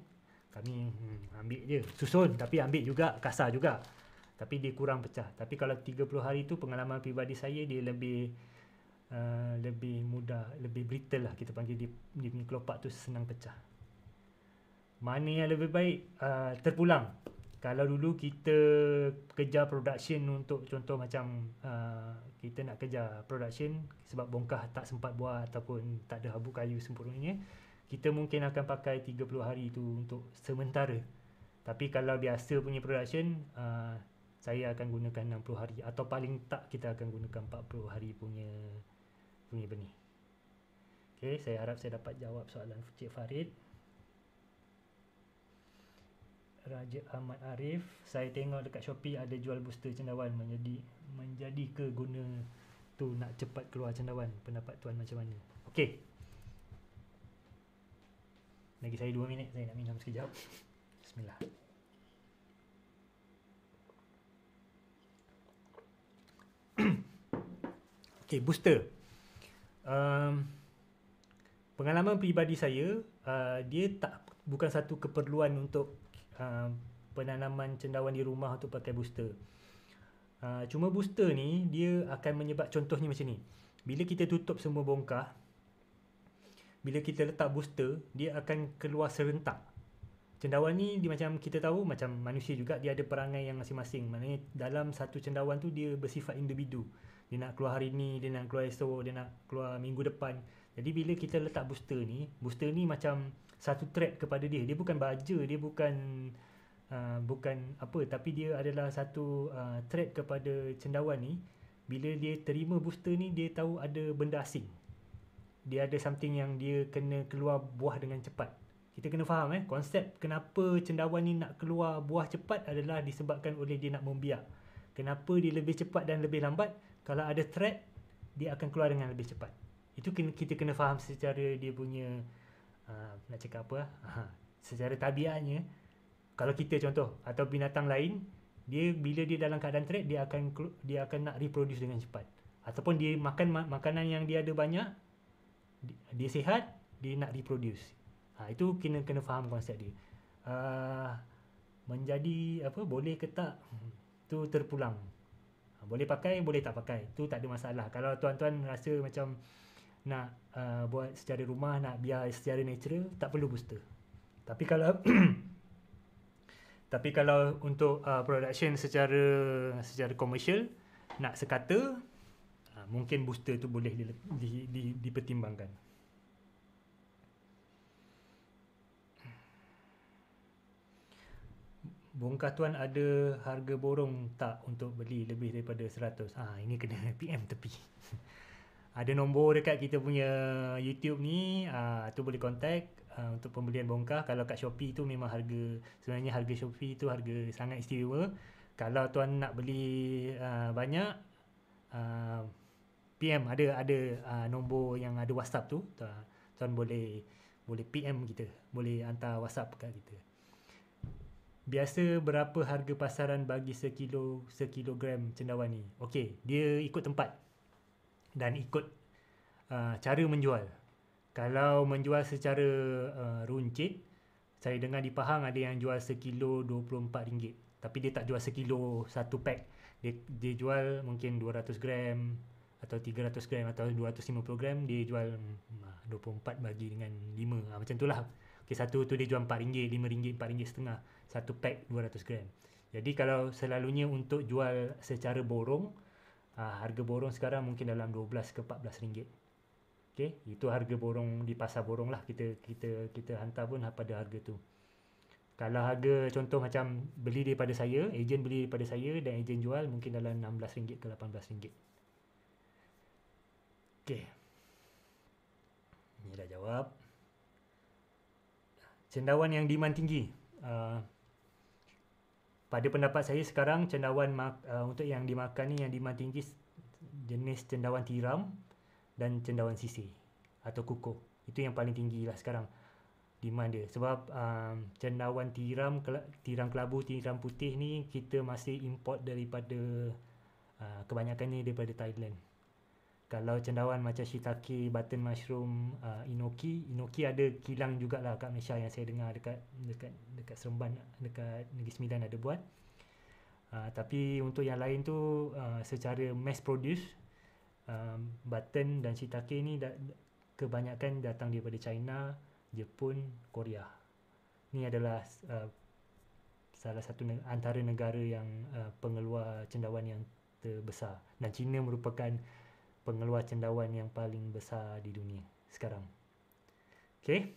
kami hmm, ambil je susun tapi ambil juga kasar juga tapi dia kurang pecah tapi kalau 30 hari tu pengalaman pribadi saya dia lebih uh, lebih mudah lebih brittle lah kita panggil dia, dia punya kelopak tu senang pecah mana yang lebih baik uh, terpulang kalau dulu kita kejar production untuk contoh macam uh, kita nak kejar production sebab bongkah tak sempat buat ataupun tak ada habuk kayu sempurnanya kita mungkin akan pakai 30 hari tu untuk sementara tapi kalau biasa punya production uh, saya akan gunakan 60 hari atau paling tak kita akan gunakan 40 hari punya punya benih. Okey, saya harap saya dapat jawab soalan Cik Farid. Raja Ahmad Arif, saya tengok dekat Shopee ada jual booster cendawan menjadi menjadi ke guna tu nak cepat keluar cendawan. Pendapat tuan macam mana? Okey. Lagi saya 2 minit saya nak minum sekejap. Bismillahirrahmanirrahim. Okay, booster. Um, pengalaman peribadi saya, uh, dia tak bukan satu keperluan untuk uh, penanaman cendawan di rumah untuk pakai booster. Uh, cuma booster ni, dia akan menyebab contohnya macam ni. Bila kita tutup semua bongkah, bila kita letak booster, dia akan keluar serentak. Cendawan ni dia macam kita tahu macam manusia juga dia ada perangai yang masing-masing. Maknanya dalam satu cendawan tu dia bersifat individu dia nak keluar hari ni, dia nak keluar esok, dia nak keluar minggu depan. Jadi bila kita letak booster ni, booster ni macam satu threat kepada dia. Dia bukan baja, dia bukan uh, bukan apa tapi dia adalah satu uh, threat kepada cendawan ni. Bila dia terima booster ni, dia tahu ada benda asing. Dia ada something yang dia kena keluar buah dengan cepat. Kita kena faham eh konsep kenapa cendawan ni nak keluar buah cepat adalah disebabkan oleh dia nak membiak. Kenapa dia lebih cepat dan lebih lambat? kalau ada threat dia akan keluar dengan lebih cepat itu kita kena faham secara dia punya uh, nak cakap apa uh, secara tabiatnya kalau kita contoh atau binatang lain dia bila dia dalam keadaan threat dia akan dia akan nak reproduce dengan cepat ataupun dia makan mak- makanan yang dia ada banyak dia, dia sihat dia nak reproduce ha, itu kena kena faham konsep dia uh, menjadi apa boleh ke tak tu terpulang boleh pakai boleh tak pakai tu tak ada masalah kalau tuan-tuan rasa macam nak uh, buat secara rumah nak biar secara natural tak perlu booster tapi kalau tapi kalau untuk uh, production secara secara commercial nak sekata uh, mungkin booster tu boleh di, di, di, dipertimbangkan Bongkah tuan ada harga borong tak untuk beli lebih daripada 100? Ah ini kena PM tepi. ada nombor dekat kita punya YouTube ni, ah tu boleh contact ha, untuk pembelian bongkah. Kalau kat Shopee tu memang harga sebenarnya harga Shopee tu harga sangat istimewa. Kalau tuan nak beli ha, banyak ha, ah, PM ada ada ha, nombor yang ada WhatsApp tu, tuan, tuan boleh boleh PM kita, boleh hantar WhatsApp kat kita biasa berapa harga pasaran bagi sekilo sekilogram cendawan ni okey dia ikut tempat dan ikut uh, cara menjual kalau menjual secara uh, runcit saya dengar di Pahang ada yang jual sekilo RM24 tapi dia tak jual sekilo satu pack dia, dia jual mungkin 200 gram atau 300 gram atau 250 gram dia jual 24 hmm, bagi dengan 5 ha, ah, macam tu lah okay, satu tu dia jual RM4 RM5 RM4 setengah satu pack 200 gram. Jadi kalau selalunya untuk jual secara borong, uh, harga borong sekarang mungkin dalam 12 ke 14 ringgit. Okey, itu harga borong di pasar borong lah kita kita kita hantar pun lah pada harga tu. Kalau harga contoh macam beli daripada saya, ejen beli daripada saya dan ejen jual mungkin dalam RM16 ke RM18. Okey. ini dah jawab. Cendawan yang demand tinggi. Uh, pada pendapat saya sekarang cendawan uh, untuk yang dimakan ni yang demand tinggi jenis cendawan tiram dan cendawan sisi atau kuku itu yang paling tinggi lah sekarang demand dia sebab um, cendawan tiram tiram kelabu tiram putih ni kita masih import daripada uh, kebanyakannya daripada Thailand kalau cendawan macam shiitake, button mushroom, uh, inoki, inoki ada kilang jugalah kat Malaysia yang saya dengar dekat dekat dekat Seremban dekat Negeri Sembilan ada buat. Uh, tapi untuk yang lain tu uh, secara mass produce um, button dan shiitake ni da- kebanyakan datang daripada China, Jepun, Korea. Ni adalah uh, salah satu ne- antara negara yang uh, pengeluar cendawan yang terbesar dan China merupakan pengeluar cendawan yang paling besar di dunia sekarang. Okay.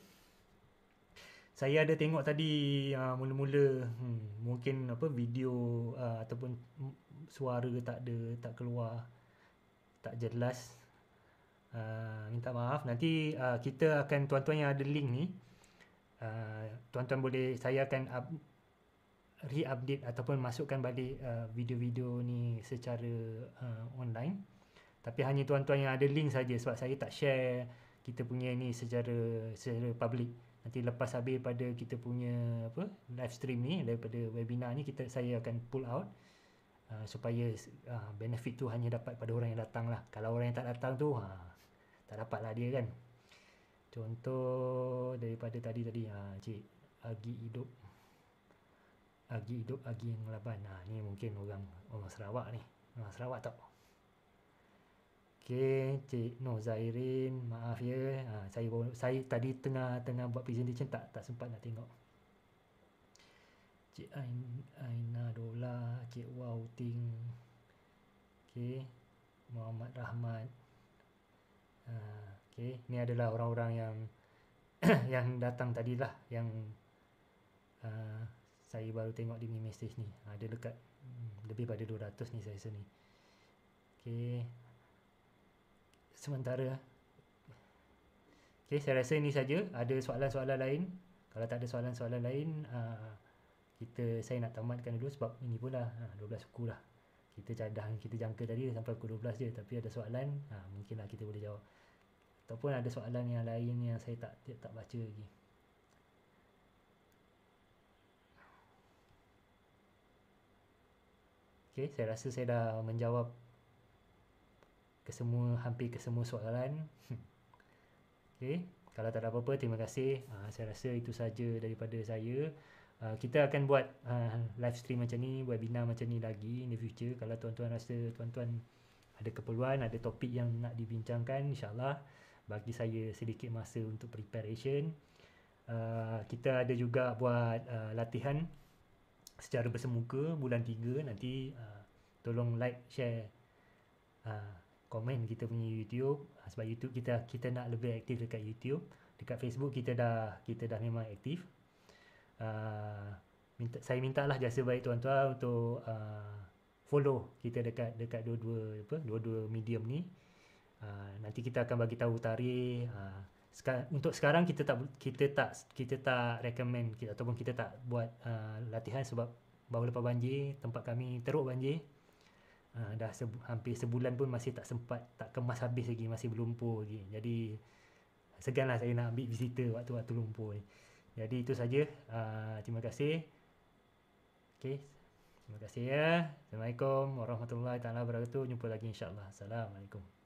Saya ada tengok tadi uh, mula-mula hmm, mungkin apa video uh, ataupun suara tak ada, tak keluar, tak jelas. Uh, minta maaf. Nanti uh, kita akan tuan-tuan yang ada link ni. Uh, tuan-tuan boleh saya akan up, re-update ataupun masukkan balik uh, video-video ni secara uh, online tapi hanya tuan-tuan yang ada link saja sebab saya tak share kita punya ni secara secara public nanti lepas habis pada kita punya apa live stream ni daripada webinar ni kita saya akan pull out uh, supaya uh, benefit tu hanya dapat pada orang yang datang lah kalau orang yang tak datang tu ha, tak dapat lah dia kan contoh daripada tadi tadi ha, cik agi hidup agi hidup agi yang laban ha, ni mungkin orang orang Sarawak ni orang Sarawak tak Okey, Cik Noh Zairin, maaf ya. Ha, saya saya tadi tengah tengah buat presentation tak tak sempat nak tengok. Cik Ain, Aina Dola, Cik Wow Ting. Okey. Muhammad Rahmat. Ha, okey, ni adalah orang-orang yang yang datang tadi lah yang uh, saya baru tengok di mesej ni. Ada ha, dekat hmm, lebih pada 200 ni saya sini. Okey sementara. okay saya rasa ini saja. Ada soalan-soalan lain? Kalau tak ada soalan-soalan lain, uh, kita saya nak tamatkan dulu sebab ini pula uh, 12 suku lah. Kita dah kita jangka tadi sampai pukul 12 je tapi ada soalan, uh, mungkinlah kita boleh jawab. Ataupun ada soalan yang lain yang saya tak tak, baca lagi. Okay, saya rasa saya dah menjawab kesemua hampir kesemua soalan. Okey, kalau tak ada apa-apa terima kasih. Uh, saya rasa itu saja daripada saya. Uh, kita akan buat uh, live stream macam ni, webinar macam ni lagi in the future kalau tuan-tuan rasa tuan-tuan ada keperluan, ada topik yang nak dibincangkan insyaAllah bagi saya sedikit masa untuk preparation. Uh, kita ada juga buat uh, latihan secara bersemuka bulan 3 nanti uh, tolong like, share uh, komen kita punya YouTube ha, sebab YouTube kita kita nak lebih aktif dekat YouTube dekat Facebook kita dah kita dah memang aktif uh, minta saya mintalah jasa baik tuan-tuan untuk uh, follow kita dekat dekat dua-dua apa dua-dua medium ni uh, nanti kita akan bagi tahu tarikh uh, seka, untuk sekarang kita tak kita tak kita tak recommend kita ataupun kita tak buat uh, latihan sebab bawa lepas banjir tempat kami teruk banjir Ha, dah se- hampir sebulan pun masih tak sempat tak kemas habis lagi masih berlumpur lagi jadi seganlah saya nak ambil visitor waktu-waktu lumpur ni jadi itu saja uh, terima kasih okay terima kasih ya assalamualaikum warahmatullahi taala wabarakatuh jumpa lagi insyaallah assalamualaikum